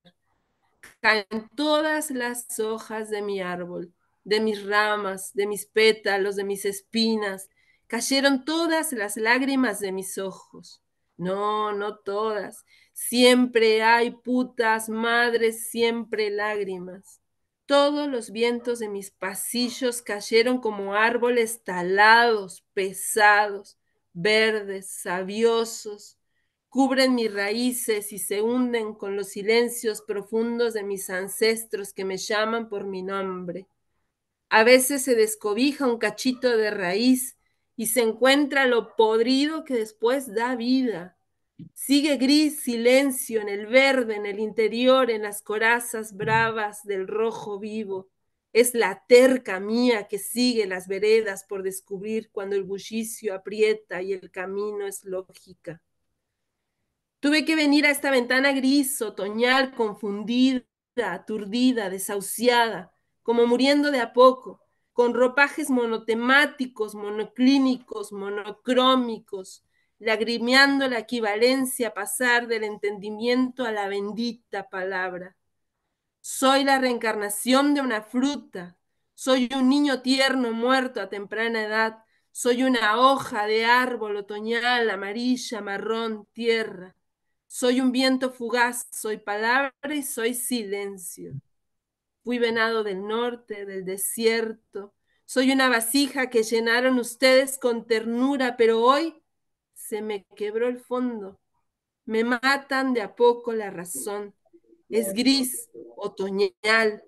Caen todas las hojas de mi árbol, de mis ramas, de mis pétalos, de mis espinas. Cayeron todas las lágrimas de mis ojos. No, no todas. Siempre hay putas madres, siempre lágrimas. Todos los vientos de mis pasillos cayeron como árboles talados, pesados, verdes, sabiosos. Cubren mis raíces y se hunden con los silencios profundos de mis ancestros que me llaman por mi nombre. A veces se descobija un cachito de raíz y se encuentra lo podrido que después da vida Sigue gris silencio en el verde, en el interior, en las corazas bravas del rojo vivo. Es la terca mía que sigue las veredas por descubrir cuando el bullicio aprieta y el camino es lógica. Tuve que venir a esta ventana gris, otoñal, confundida, aturdida, desahuciada, como muriendo de a poco, con ropajes monotemáticos, monoclínicos, monocrómicos, lagrimeando la equivalencia a pasar del entendimiento a la bendita palabra. Soy la reencarnación de una fruta, soy un niño tierno muerto a temprana edad, soy una hoja de árbol otoñal, amarilla, marrón, tierra, soy un viento fugaz, soy palabra y soy silencio. Fui venado del norte, del desierto, soy una vasija que llenaron ustedes con ternura, pero hoy se me quebró el fondo. Me matan de a poco la razón. Es gris, otoñal.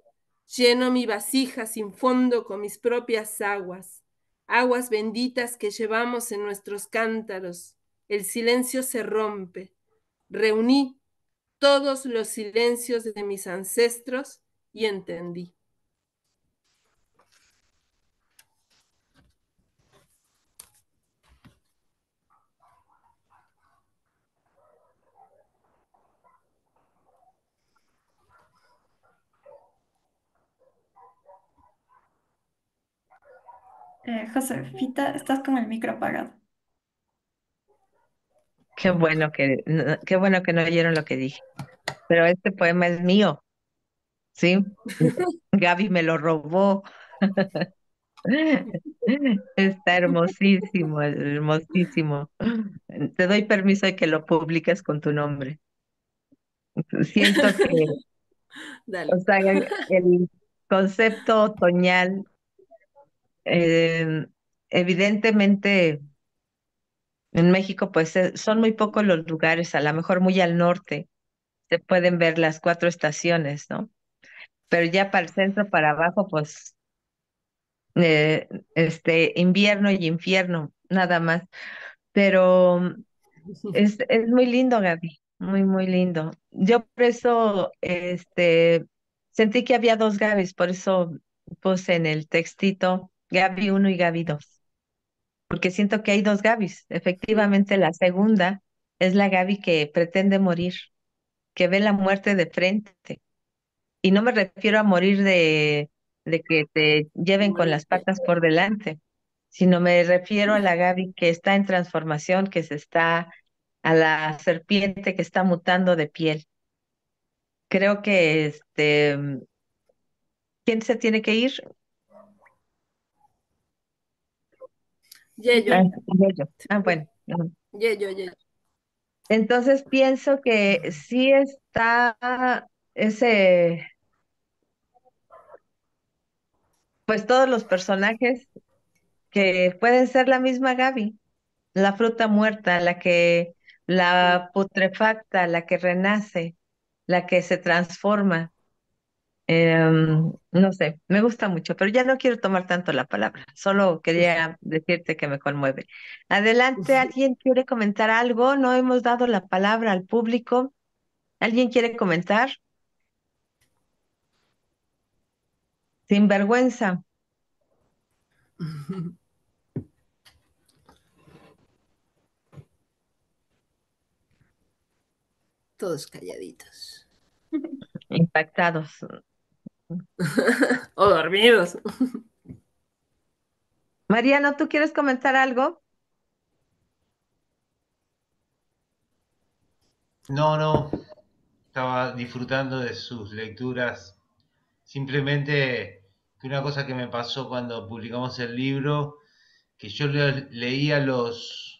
Lleno mi vasija sin fondo con mis propias aguas, aguas benditas que llevamos en nuestros cántaros. El silencio se rompe. Reuní todos los silencios de mis ancestros y entendí. Eh, Josefita, estás con el micro apagado. Qué bueno que, qué bueno que no oyeron lo que dije. Pero este poema es mío. ¿Sí? Gaby me lo robó. Está hermosísimo, hermosísimo. Te doy permiso de que lo publiques con tu nombre. Siento que el concepto otoñal eh, evidentemente en México pues eh, son muy pocos los lugares, a lo mejor muy al norte se pueden ver las cuatro estaciones, ¿no? Pero ya para el centro, para abajo, pues eh, este invierno y infierno, nada más. Pero mm, es, muy lindo, Gaby, muy, muy lindo. Yo por eso este, sentí que había dos Gabys, por eso puse en el textito Gabi 1 y Gabi 2. Porque siento que hay dos Gabis. Efectivamente, la segunda es la Gaby que pretende morir, que ve la muerte de frente. Y no me refiero a morir de, que te lleven con las patas por delante, sino me refiero a la Gabi que está en transformación, que se está, a la serpiente que está mutando de piel. Creo que este, ¿quién se tiene que ir? Ah, ah, bueno. Entonces pienso que sí está ese, pues todos los personajes que pueden ser la misma Gaby, la fruta muerta, la que la putrefacta, la que renace, la que se transforma, Em, no sé, me gusta mucho, pero ya no quiero tomar tanto la palabra, solo quería decirte que me conmueve. Adelante, ¿alguien quiere comentar algo? No hemos dado la palabra al público. ¿Alguien quiere comentar? Sin vergüenza. Todos calladitos. Impactados o dormidos. Mariano, ¿tú quieres comentar algo? No, no. Estaba disfrutando de sus lecturas. Simplemente una cosa que me pasó cuando publicamos el libro, que yo leía los,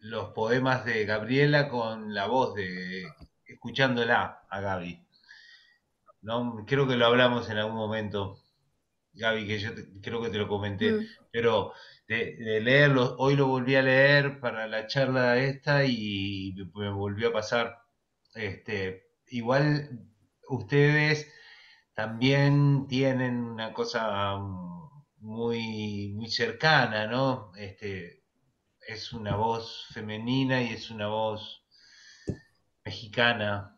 los poemas de Gabriela con la voz de escuchándola a Gaby. No, creo que lo hablamos en algún momento, Gaby, que yo creo que te lo comenté, mm. pero de, leerlo, hoy lo volví a leer para la charla esta y me volvió a pasar. Este, igual ustedes también tienen una cosa muy, muy cercana, ¿no? Este, es una voz femenina y es una voz mexicana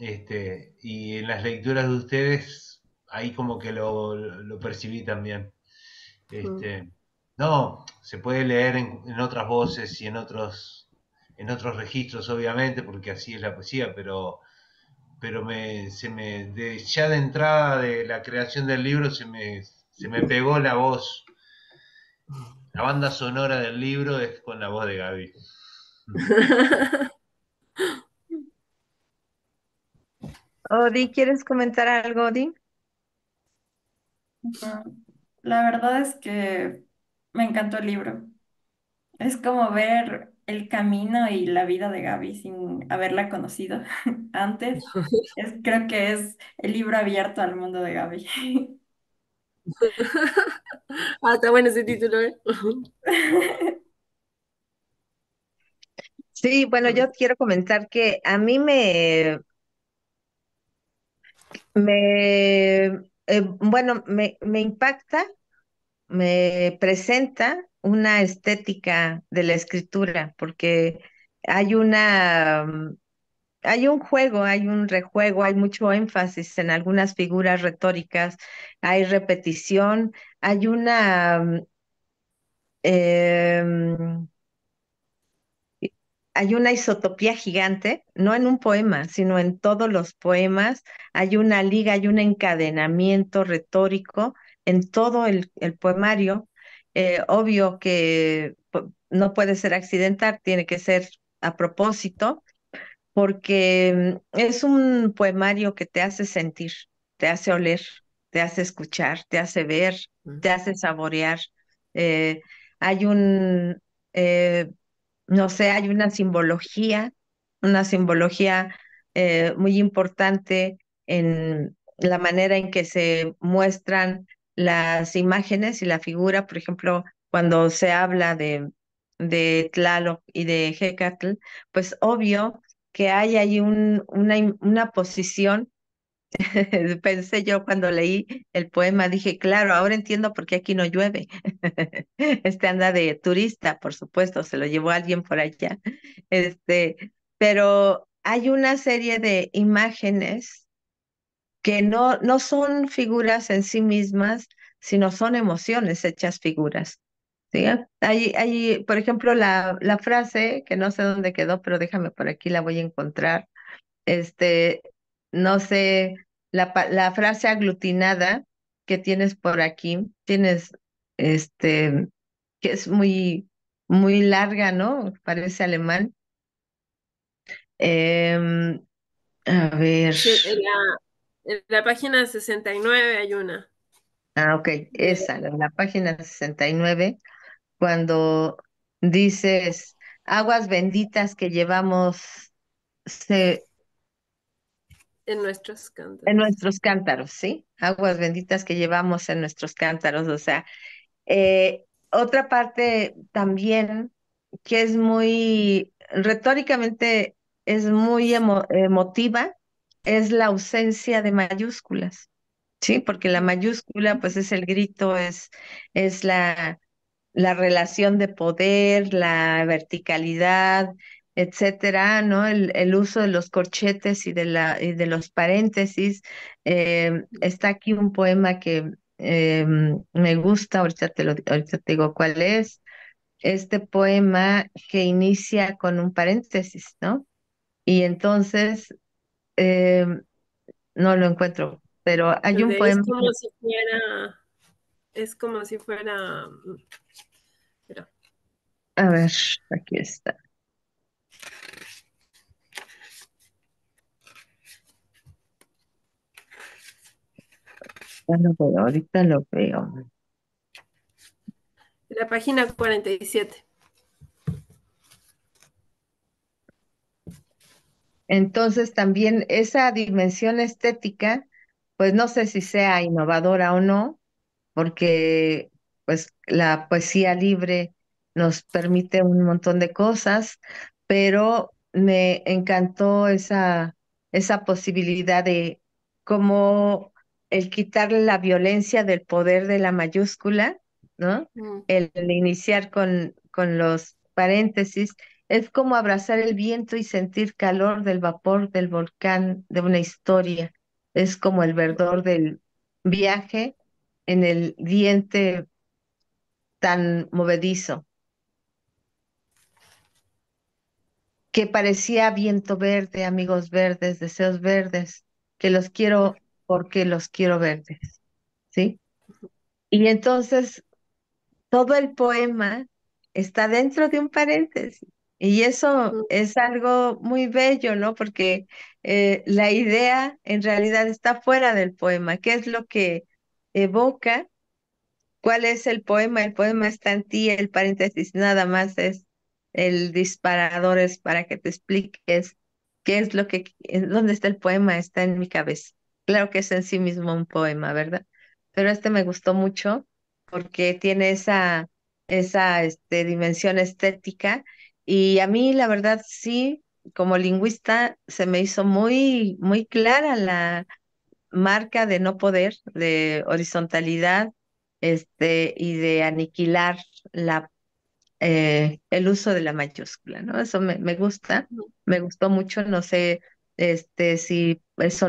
este, y en las lecturas de ustedes, ahí como que lo, percibí también. Este, mm. No, se puede leer en, otras voces y en otros, en otros registros, obviamente, porque así es la poesía, pero, pero me, se me, ya de entrada de la creación del libro se me, se me pegó la voz. La banda sonora del libro es con la voz de Gaby. Odi, ¿quieres comentar algo, Odi? La verdad es que me encantó el libro. Es como ver el camino y la vida de Gaby sin haberla conocido antes. creo que es el libro abierto al mundo de Gaby. Ah, está bueno ese título, ¿eh? Sí, bueno, yo quiero comentar que a mí me, me, eh, bueno, me, me impacta, me presenta una estética de la escritura, porque hay una, mm, hay un juego, hay un rejuego, hay mucho énfasis en algunas figuras retóricas, hay repetición, hay una, mm, em, hay una isotopía gigante, no en un poema, sino en todos los poemas, hay una liga, hay un encadenamiento retórico en todo el, poemario. Eh, obvio que no puede ser accidental, tiene que ser a propósito, porque mm, es un poemario que te hace sentir, te hace oler, te hace escuchar, te hace ver, mm. te hace saborear. Eh, hay un eh, no sé, hay una simbología, una simbología eh, muy importante en la manera en que se muestran las imágenes y la figura, por ejemplo, cuando se habla de, de Tlaloc y de Hecatl, pues obvio que hay ahí una, una posición Pensé yo cuando leí el poema, dije, claro, ahora entiendo por qué aquí no llueve. Este anda de turista, por supuesto, se lo llevó alguien por allá. Este, pero hay una serie de imágenes que no, no son figuras en sí mismas, sino son emociones hechas figuras. ¿sí? Hay, por ejemplo, la, la frase, que no sé dónde quedó, pero déjame por aquí, la voy a encontrar. Este, no sé, la, frase aglutinada que tienes por aquí, tienes, este, que es muy, muy larga, ¿no? Parece alemán. Em, a ver. En la, en la, página 69 hay una. Ah, ok, esa, en la página 69, cuando dices aguas benditas que llevamos, se, en nuestros cántaros. En nuestros cántaros, sí. Aguas benditas que llevamos en nuestros cántaros. O sea, eh, otra parte también que es muy, retóricamente es muy emotiva, es la ausencia de mayúsculas. Sí, porque la mayúscula pues es el grito, es, es la, la relación de poder, la verticalidad, etcétera, ¿no? El, uso de los corchetes y de, la, y de los paréntesis. Eh, está aquí un poema que eh, me gusta, ahorita te, lo, ahorita te digo cuál es. Este poema que inicia con un paréntesis, ¿no? Y entonces, eh, no lo encuentro, pero hay un es poema. Como si fuera, es como si fuera. Mm, A ver, aquí está. ahorita lo veo. La página 47. Entonces también esa dimensión estética, pues no sé si sea innovadora o no, porque pues la poesía libre nos permite un montón de cosas, pero me encantó esa, esa posibilidad de cómo el quitar la violencia del poder de la mayúscula, ¿no? El, iniciar con, con los paréntesis, es como abrazar el viento y sentir calor del vapor del volcán de una historia. Es como el verdor del viaje en el diente tan movedizo. que parecía viento verde, amigos verdes, deseos verdes, que los quiero porque los quiero verdes, ¿sí? Y entonces todo el poema está dentro de un paréntesis. Y eso es algo muy bello, ¿no? Porque eh, la idea en realidad está fuera del poema. ¿Qué es lo que evoca? ¿Cuál es el poema? El poema está en ti, el paréntesis nada más es el disparador, es para que te expliques qué es lo que, dónde está el poema, está en mi cabeza. Claro que es en sí mismo un poema, ¿verdad? Pero este me gustó mucho porque tiene esa, esa este, dimensión estética y a mí la verdad sí, como lingüista, se me hizo muy, muy clara la marca de no poder, de horizontalidad este, y de aniquilar la eh, el uso de la mayúscula, ¿no? Eso me, gusta, me gustó mucho, no sé este, si eso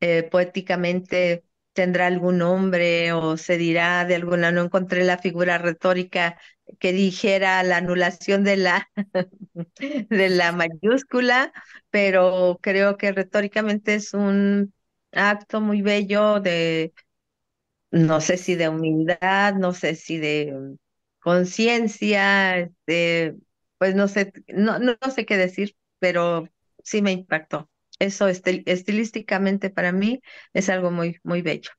eh, poéticamente tendrá algún nombre o se dirá de alguna, no encontré la figura retórica que dijera la anulación de la, de la mayúscula, pero creo que retóricamente es un acto muy bello de, no sé si de humildad, no sé si de mm, conciencia, de este, pues no sé, no, no sé qué decir, pero sí me impactó eso estilísticamente para mí es algo muy, muy bello.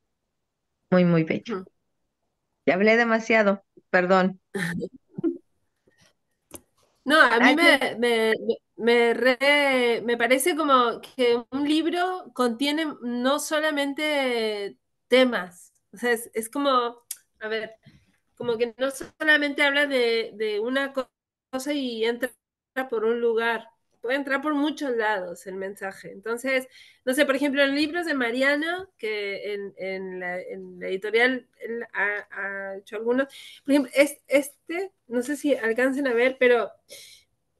Muy, muy bello. Ya hablé demasiado, perdón. No, a mí me, me, me, me, parece como que un libro contiene no solamente temas, o sea, es, como, a ver, como que no solamente habla de, de, una cosa y entra por un lugar, a entrar por muchos lados el mensaje. Entonces, no sé, por ejemplo, en libros de Mariano, que en, la, editorial ha, hecho algunos, por ejemplo, es, este, no sé si alcancen a ver, pero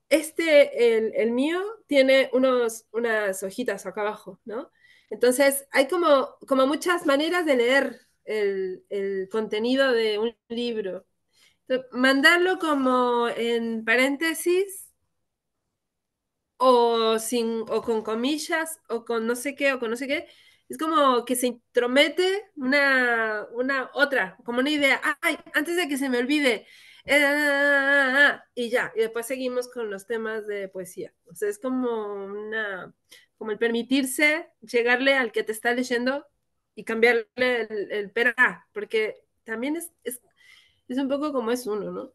este, el, mío, tiene unos, unas hojitas acá abajo, ¿no? Entonces, hay como, como muchas maneras de leer el, el contenido de un libro. mandarlo como en paréntesis o, sin, o con comillas, o con no sé qué, o con no sé qué. Es como que se intromete una, una otra, como una idea. Ay, antes de que se me olvide. Eh, y ya, y después seguimos con los temas de poesía. O sea, es como una, como el permitirse llegarle al que te está leyendo y cambiarle el, pera, porque también es, es, es un poco como es uno, ¿no?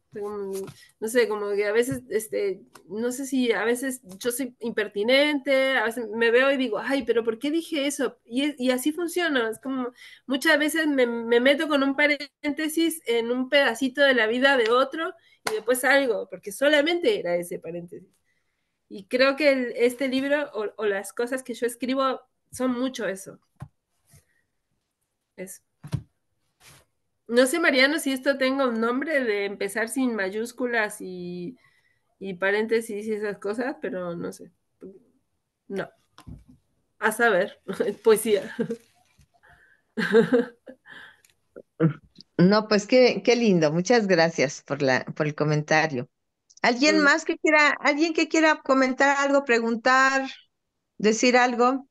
no sé, como que a veces, este, no sé si a veces yo soy impertinente, a veces me veo y digo, ay, pero ¿por qué dije eso? Y, así funciona, es como muchas veces me, meto con un paréntesis en un pedacito de la vida de otro y después salgo, porque solamente era ese paréntesis. Y creo que este libro o, o las cosas que yo escribo son mucho eso. Eso. No sé, Mariano, si esto tengo un nombre de empezar sin mayúsculas y, paréntesis y esas cosas, pero no sé. No. A saber, poesía. No, pues qué, lindo. Muchas gracias por la, por el comentario. ¿Alguien más que quiera, alguien que quiera comentar algo, preguntar, decir algo?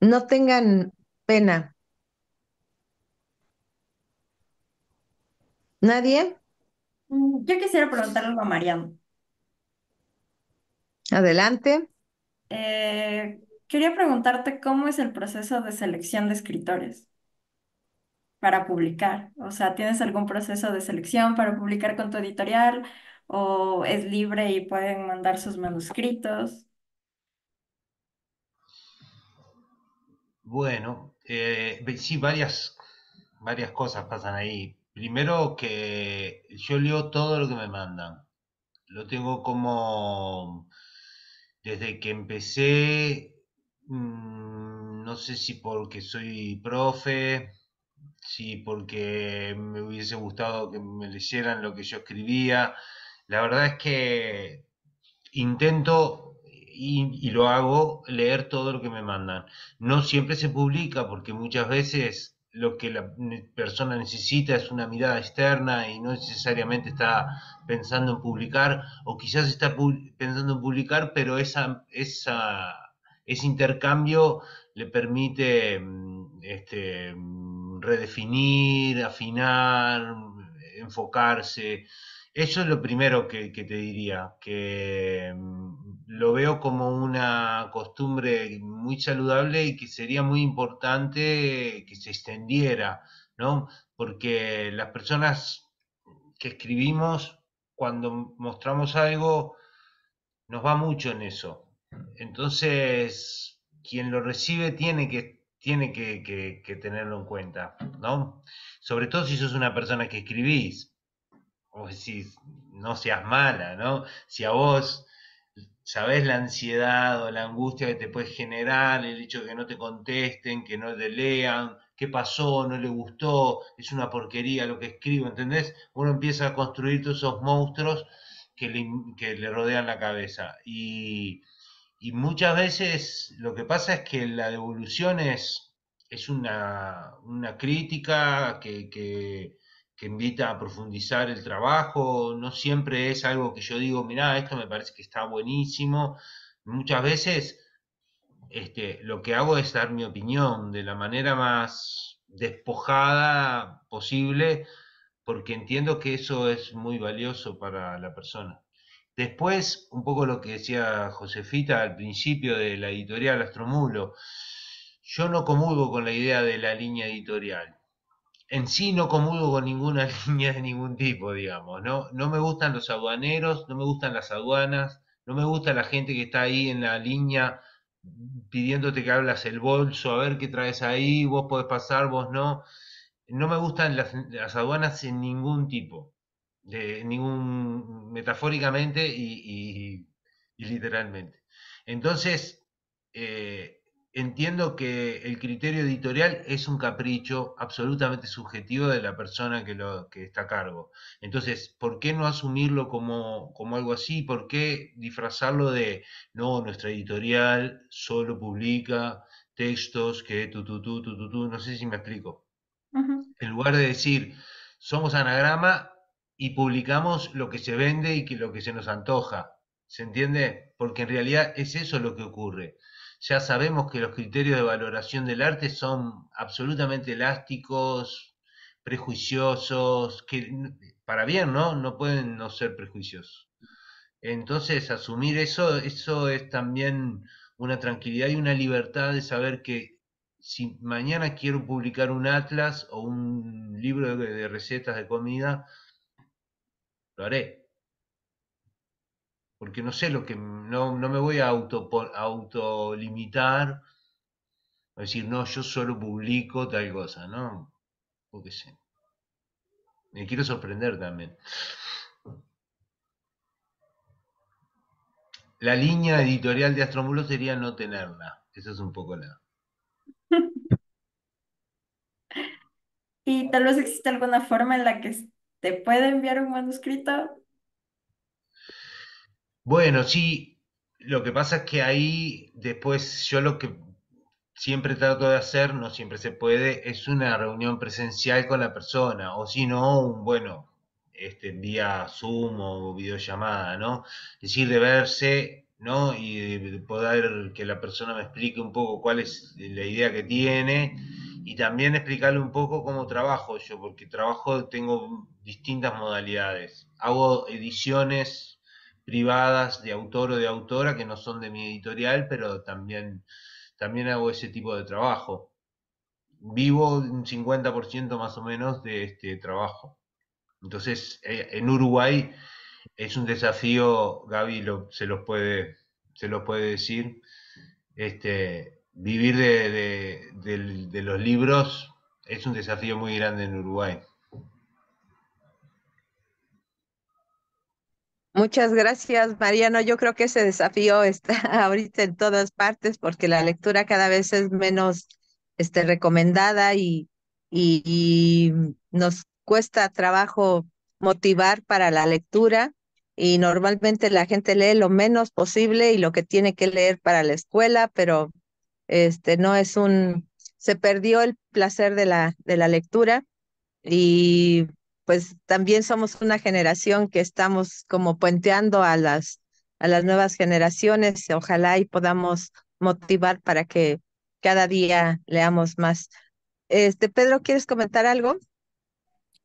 No tengan pena. ¿Nadie? Mm, yo quisiera preguntar algo a Mariano. Adelante. Eh, quería preguntarte cómo es el proceso de selección de escritores para publicar. O sea, ¿tienes algún proceso de selección para publicar con tu editorial? ¿O es libre y pueden mandar sus manuscritos? Bueno, eh, sí, varias, varias cosas pasan ahí. Primero que yo leo todo lo que me mandan. Lo tengo como desde que empecé, mm, no sé si porque soy profe, si porque me hubiese gustado que me leyeran lo que yo escribía. La verdad es que intento y lo hago leer todo lo que me mandan. No siempre se publica porque muchas veces lo que la persona necesita es una mirada externa y no necesariamente está pensando en publicar, o quizás está pensando en publicar, pero esa, esa, ese intercambio le permite mm, este, mm, redefinir, afinar, enfocarse. Eso es lo primero que, que te diría, que mm, lo veo como una costumbre muy saludable y que sería muy importante que se extendiera, ¿no? Porque las personas que escribimos, cuando mostramos algo, nos va mucho en eso. Entonces, quien lo recibe tiene que, tiene que, tenerlo en cuenta, ¿no? Sobre todo si sos una persona que escribís, o si no seas mala, ¿no? Si a vos sabes la ansiedad o la angustia que te puede generar, el hecho de que no te contesten, que no te lean, qué pasó, no le gustó, es una porquería lo que escribo, ¿entendés? Uno empieza a construir todos esos monstruos que le, que le rodean la cabeza. Y, muchas veces lo que pasa es que la devolución es, es una, crítica que que invita a profundizar el trabajo, no siempre es algo que yo digo, mirá, esto me parece que está buenísimo. Muchas veces este, lo que hago es dar mi opinión de la manera más despojada posible, porque entiendo que eso es muy valioso para la persona. Después, un poco lo que decía Josefita al principio de la editorial Astromulo, yo no comulgo con la idea de la línea editorial en sí no comulgo con ninguna línea de ningún tipo, digamos, ¿no? No me gustan los aduaneros, no me gustan las aduanas, no me gusta la gente que está ahí en la línea pidiéndote que hablas el bolso, a ver qué traes ahí, vos podés pasar, vos no. No me gustan las, aduanas en ningún tipo, de ningún metafóricamente y, literalmente. Entonces, eh, entiendo que el criterio editorial es un capricho absolutamente subjetivo de la persona que, lo, que está a cargo. Entonces, ¿por qué no asumirlo como, algo así? ¿Por qué disfrazarlo de, no, nuestra editorial solo publica textos que tu, tu, tu, tu, tu, no sé si me explico. En lugar de decir, somos anagrama y publicamos lo que se vende y que lo que se nos antoja. ¿Se entiende? Porque en realidad es eso lo que ocurre ya sabemos que los criterios de valoración del arte son absolutamente elásticos, prejuiciosos, que para bien, ¿no? No pueden no ser prejuiciosos. Entonces, asumir eso, eso es también una tranquilidad y una libertad de saber que si mañana quiero publicar un atlas o un libro de, de recetas de comida, lo haré, porque no sé lo que, no, me voy a auto, autolimitar, a decir, no, yo solo publico tal cosa, ¿no? o qué sé. Me quiero sorprender también. La línea editorial de Astromulo sería no tenerla. Eso es un poco la... y tal vez existe alguna forma en la que te puede enviar un manuscrito bueno, sí, lo que pasa es que ahí después yo lo que siempre trato de hacer, no siempre se puede, es una reunión presencial con la persona, o si no, un, bueno, este, vía Zoom o videollamada, ¿no? Es decir, de verse, ¿no? Y poder que la persona me explique un poco cuál es la idea que tiene y también explicarle un poco cómo trabajo yo, porque trabajo, tengo distintas modalidades. Hago ediciones privadas de autor o de autora que no son de mi editorial, pero también, también hago ese tipo de trabajo. Vivo un 50% más o menos de este trabajo. Entonces, eh, en Uruguay es un desafío, Gaby se, los puede, se los puede decir, este, vivir de los libros es un desafío muy grande en Uruguay. Muchas gracias, Mariano. Yo creo que ese desafío está ahorita en todas partes porque la lectura cada vez es menos este, recomendada y, y, nos cuesta trabajo motivar para la lectura y normalmente la gente lee lo menos posible y lo que tiene que leer para la escuela, pero este no es un se perdió el placer de la de la lectura y pues también somos una generación que estamos como puenteando a las, a las nuevas generaciones. Ojalá y podamos motivar para que cada día leamos más. Este, Pedro, ¿quieres comentar algo?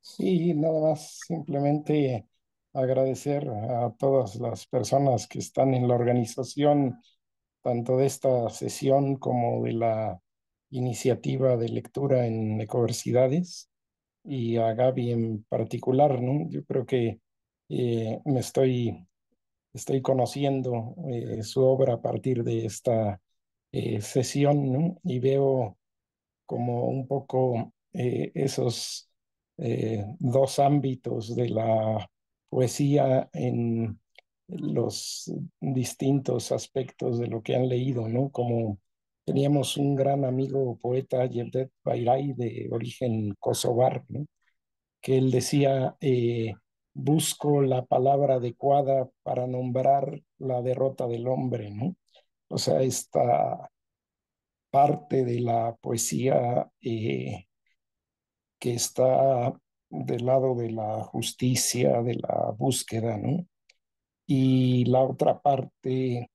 Sí, nada más simplemente agradecer a todas las personas que están en la organización, tanto de esta sesión como de la iniciativa de lectura en Ecoversidades y a Gaby en particular, ¿no? Yo creo que eh, me estoy, estoy conociendo eh, su obra a partir de esta eh, sesión, ¿no? Y veo como un poco esos dos ámbitos de la poesía en los distintos aspectos de lo que han leído, ¿no? Como Teníamos un gran amigo poeta, Yevdet Bairay, de origen kosovar, ¿no? que él decía, eh, busco la palabra adecuada para nombrar la derrota del hombre, ¿no? O sea, esta parte de la poesía eh, que está del lado de la justicia, de la búsqueda, ¿no? Y la otra parte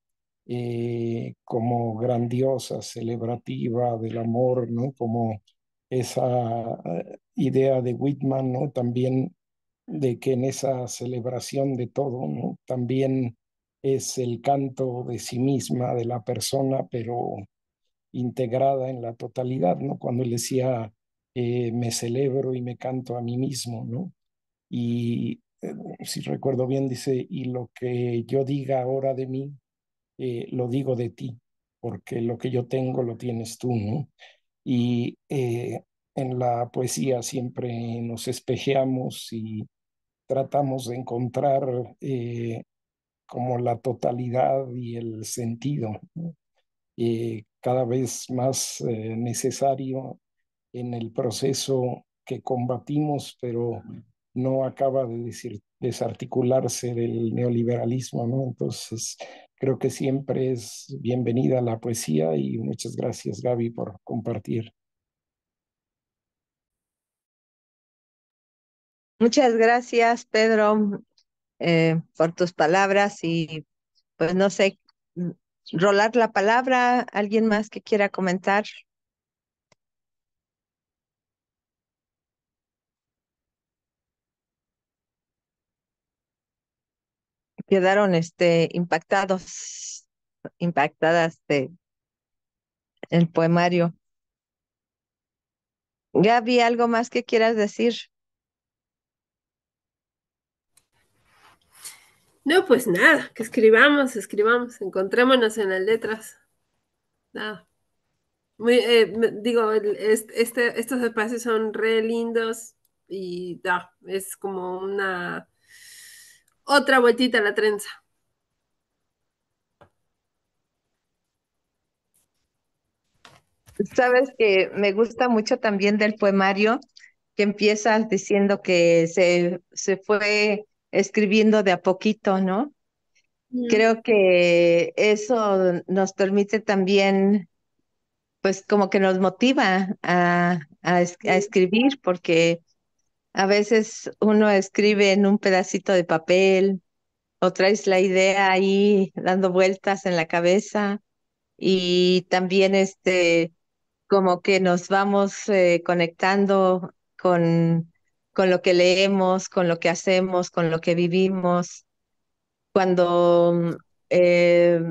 eh, como grandiosa, celebrativa del amor, ¿no? Como esa eh, idea de Whitman, ¿no? También de que en esa celebración de todo, ¿no? También es el canto de sí misma, de la persona, pero integrada en la totalidad, ¿no? Cuando él decía, eh, me celebro y me canto a mí mismo, ¿no? Y si recuerdo bien, dice, y lo que yo diga ahora de mí eh, lo digo de ti, porque lo que yo tengo lo tienes tú, ¿no? Y eh, en la poesía siempre nos espejeamos y tratamos de encontrar eh, como la totalidad y el sentido, cada vez más necesario en el proceso que combatimos, pero no acaba de decir, desarticularse del neoliberalismo, ¿no? Entonces, creo que siempre es bienvenida la poesía y muchas gracias Gaby por compartir. Muchas gracias Pedro eh, por tus palabras y pues no sé, mm, rolar la palabra, alguien más que quiera comentar. quedaron este, impactados, impactadas de el poemario. Gaby, ¿algo más que quieras decir? No, pues nada, que escribamos, escribamos, encontrémonos en las letras. Nada. Eh, digo, este, estos espacios son re lindos y es como una otra vueltita a la trenza. Sabes que me gusta mucho también del poemario que empiezas diciendo que se, se fue escribiendo de a poquito, ¿no? Mm. Creo que eso nos permite también, pues como que nos motiva a, a escribir, porque a veces uno escribe en un pedacito de papel o traes la idea ahí dando vueltas en la cabeza y también este como que nos vamos eh, conectando con, con lo que leemos, con lo que hacemos, con lo que vivimos. Cuando eh,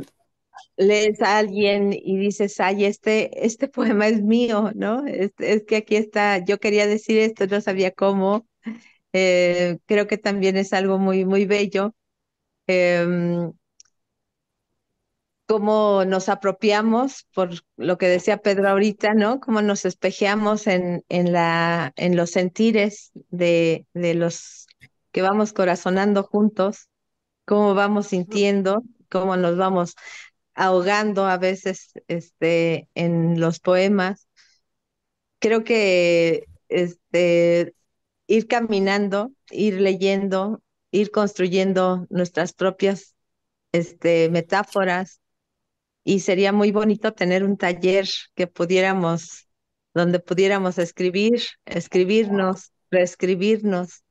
lees a alguien y dices, ay, este, este poema es mío, ¿no? Es, es que aquí está, yo quería decir esto, no sabía cómo. Eh, creo que también es algo muy, muy bello. Em, cómo nos apropiamos, por lo que decía Pedro ahorita, ¿no? Cómo nos espejeamos en, en, la, en los sentires de, de los que vamos corazonando juntos, cómo vamos sintiendo, cómo nos vamos ahogando a veces este, en los poemas. Creo que este, ir caminando, ir leyendo, ir construyendo nuestras propias este, metáforas y sería muy bonito tener un taller que pudiéramos, donde pudiéramos escribir, escribirnos, reescribirnos,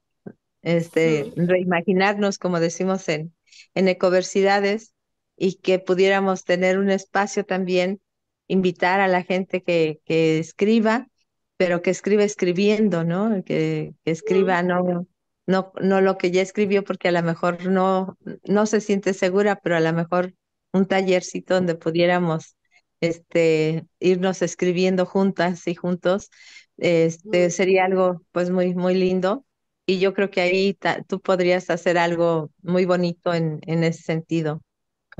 este, reimaginarnos, como decimos en, en Ecoversidades, y que pudiéramos tener un espacio también, invitar a la gente que, escriba, pero que escriba escribiendo, ¿no? Que, escriba, no, no, no lo que ya escribió, porque a lo mejor no, no se siente segura, pero a lo mejor un tallercito donde pudiéramos este, irnos escribiendo juntas y juntos, este, sería algo pues muy, muy lindo. Y yo creo que ahí tú podrías hacer algo muy bonito en, en ese sentido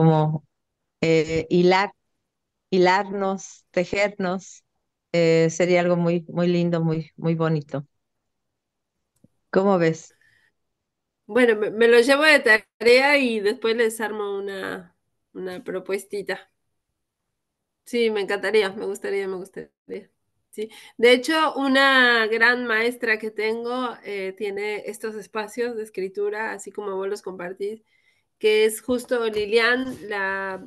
como eh, hilar, hilarnos, tejernos, eh, sería algo muy, muy lindo, muy, muy bonito. ¿Cómo ves? Bueno, me, lo llevo de tarea y después les armo una, una propuestita. Sí, me encantaría, me gustaría, me gustaría. Sí. De hecho, una gran maestra que tengo eh, tiene estos espacios de escritura, así como vos los compartís, que es justo Lilian, la,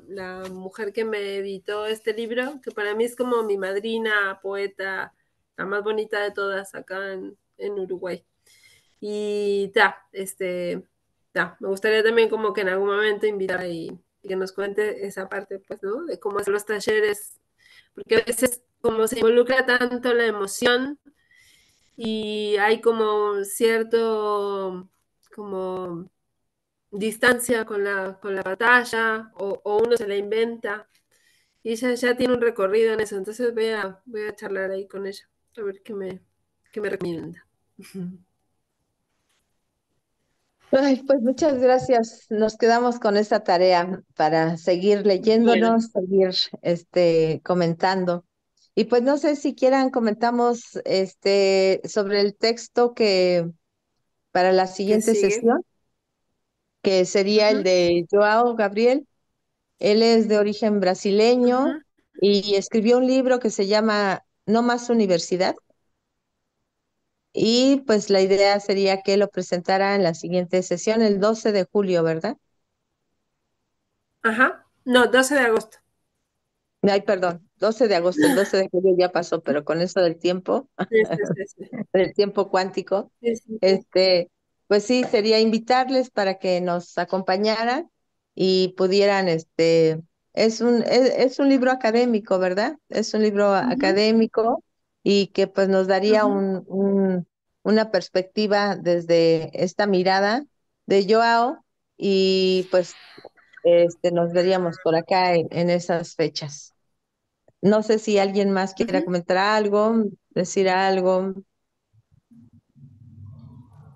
mujer que me editó este libro, que para mí es como mi madrina, poeta, la más bonita de todas acá en, Uruguay. Y ta, este, me gustaría también como que en algún momento invitar y, que nos cuente esa parte, pues, ¿no? De cómo son los talleres, porque a veces como se involucra tanto la emoción y hay como cierto, como distancia con la, con la batalla o, uno se la inventa. Y ella ya tiene un recorrido en eso, entonces voy a, voy a charlar ahí con ella, a ver qué me, qué recomienda. pues muchas gracias. Nos quedamos con esta tarea para seguir leyéndonos, seguir este, comentando. Y pues no sé si quieran comentamos este, sobre el texto que para la siguiente sesión que sería el de Joao Gabriel. Él es de origen brasileño y escribió un libro que se llama No más universidad. Y pues la idea sería que lo presentara en la siguiente sesión, el 12 de julio, ¿verdad? Ajá, no, 12 de agosto. Ay, perdón, 12 de agosto, el 12 de julio ya pasó, pero con eso del tiempo, El del tiempo cuántico, este, pues sí, sería invitarles para que nos acompañaran y pudieran, este, es un, es, un libro académico, ¿verdad? Es un libro académico y que pues nos daría un, una perspectiva desde esta mirada de Joao y pues este, nos veríamos por acá en, esas fechas. No sé si alguien más quiera comentar algo, decir algo.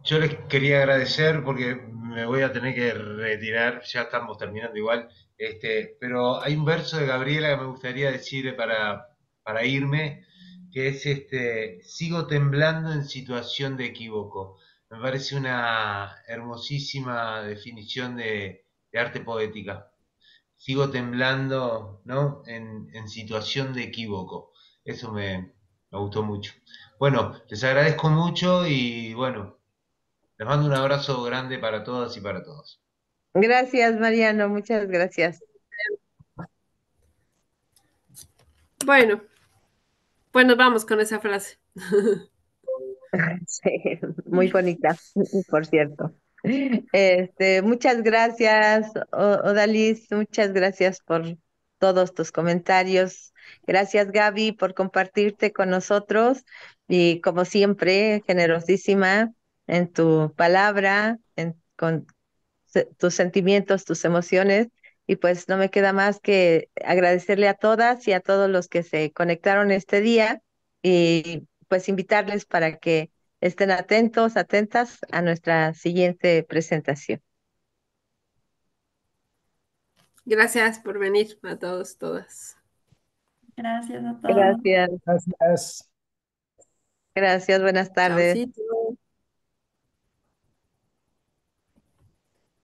Yo les quería agradecer porque me voy a tener que retirar, ya estamos terminando igual, este, pero hay un verso de Gabriela que me gustaría decirle para, para irme, que es este, sigo temblando en situación de equívoco. Me parece una hermosísima definición de, arte poética. Sigo temblando ¿no? en, situación de equívoco. Eso me, me gustó mucho. Bueno, les agradezco mucho y bueno, les mando un abrazo grande para todas y para todos. Gracias, Mariano, muchas gracias. Bueno, pues nos vamos con esa frase. muy bonita, por cierto. Este, muchas gracias, Odalis, muchas gracias por todos tus comentarios. Gracias, Gaby, por compartirte con nosotros y como siempre, generosísima en tu palabra, con tus sentimientos, tus emociones. Y pues no me queda más que agradecerle a todas y a todos los que se conectaron este día y pues invitarles para que estén atentos, atentas a nuestra siguiente presentación. Gracias por venir a todos, todas. Gracias a todos. Gracias. Gracias. buenas tardes.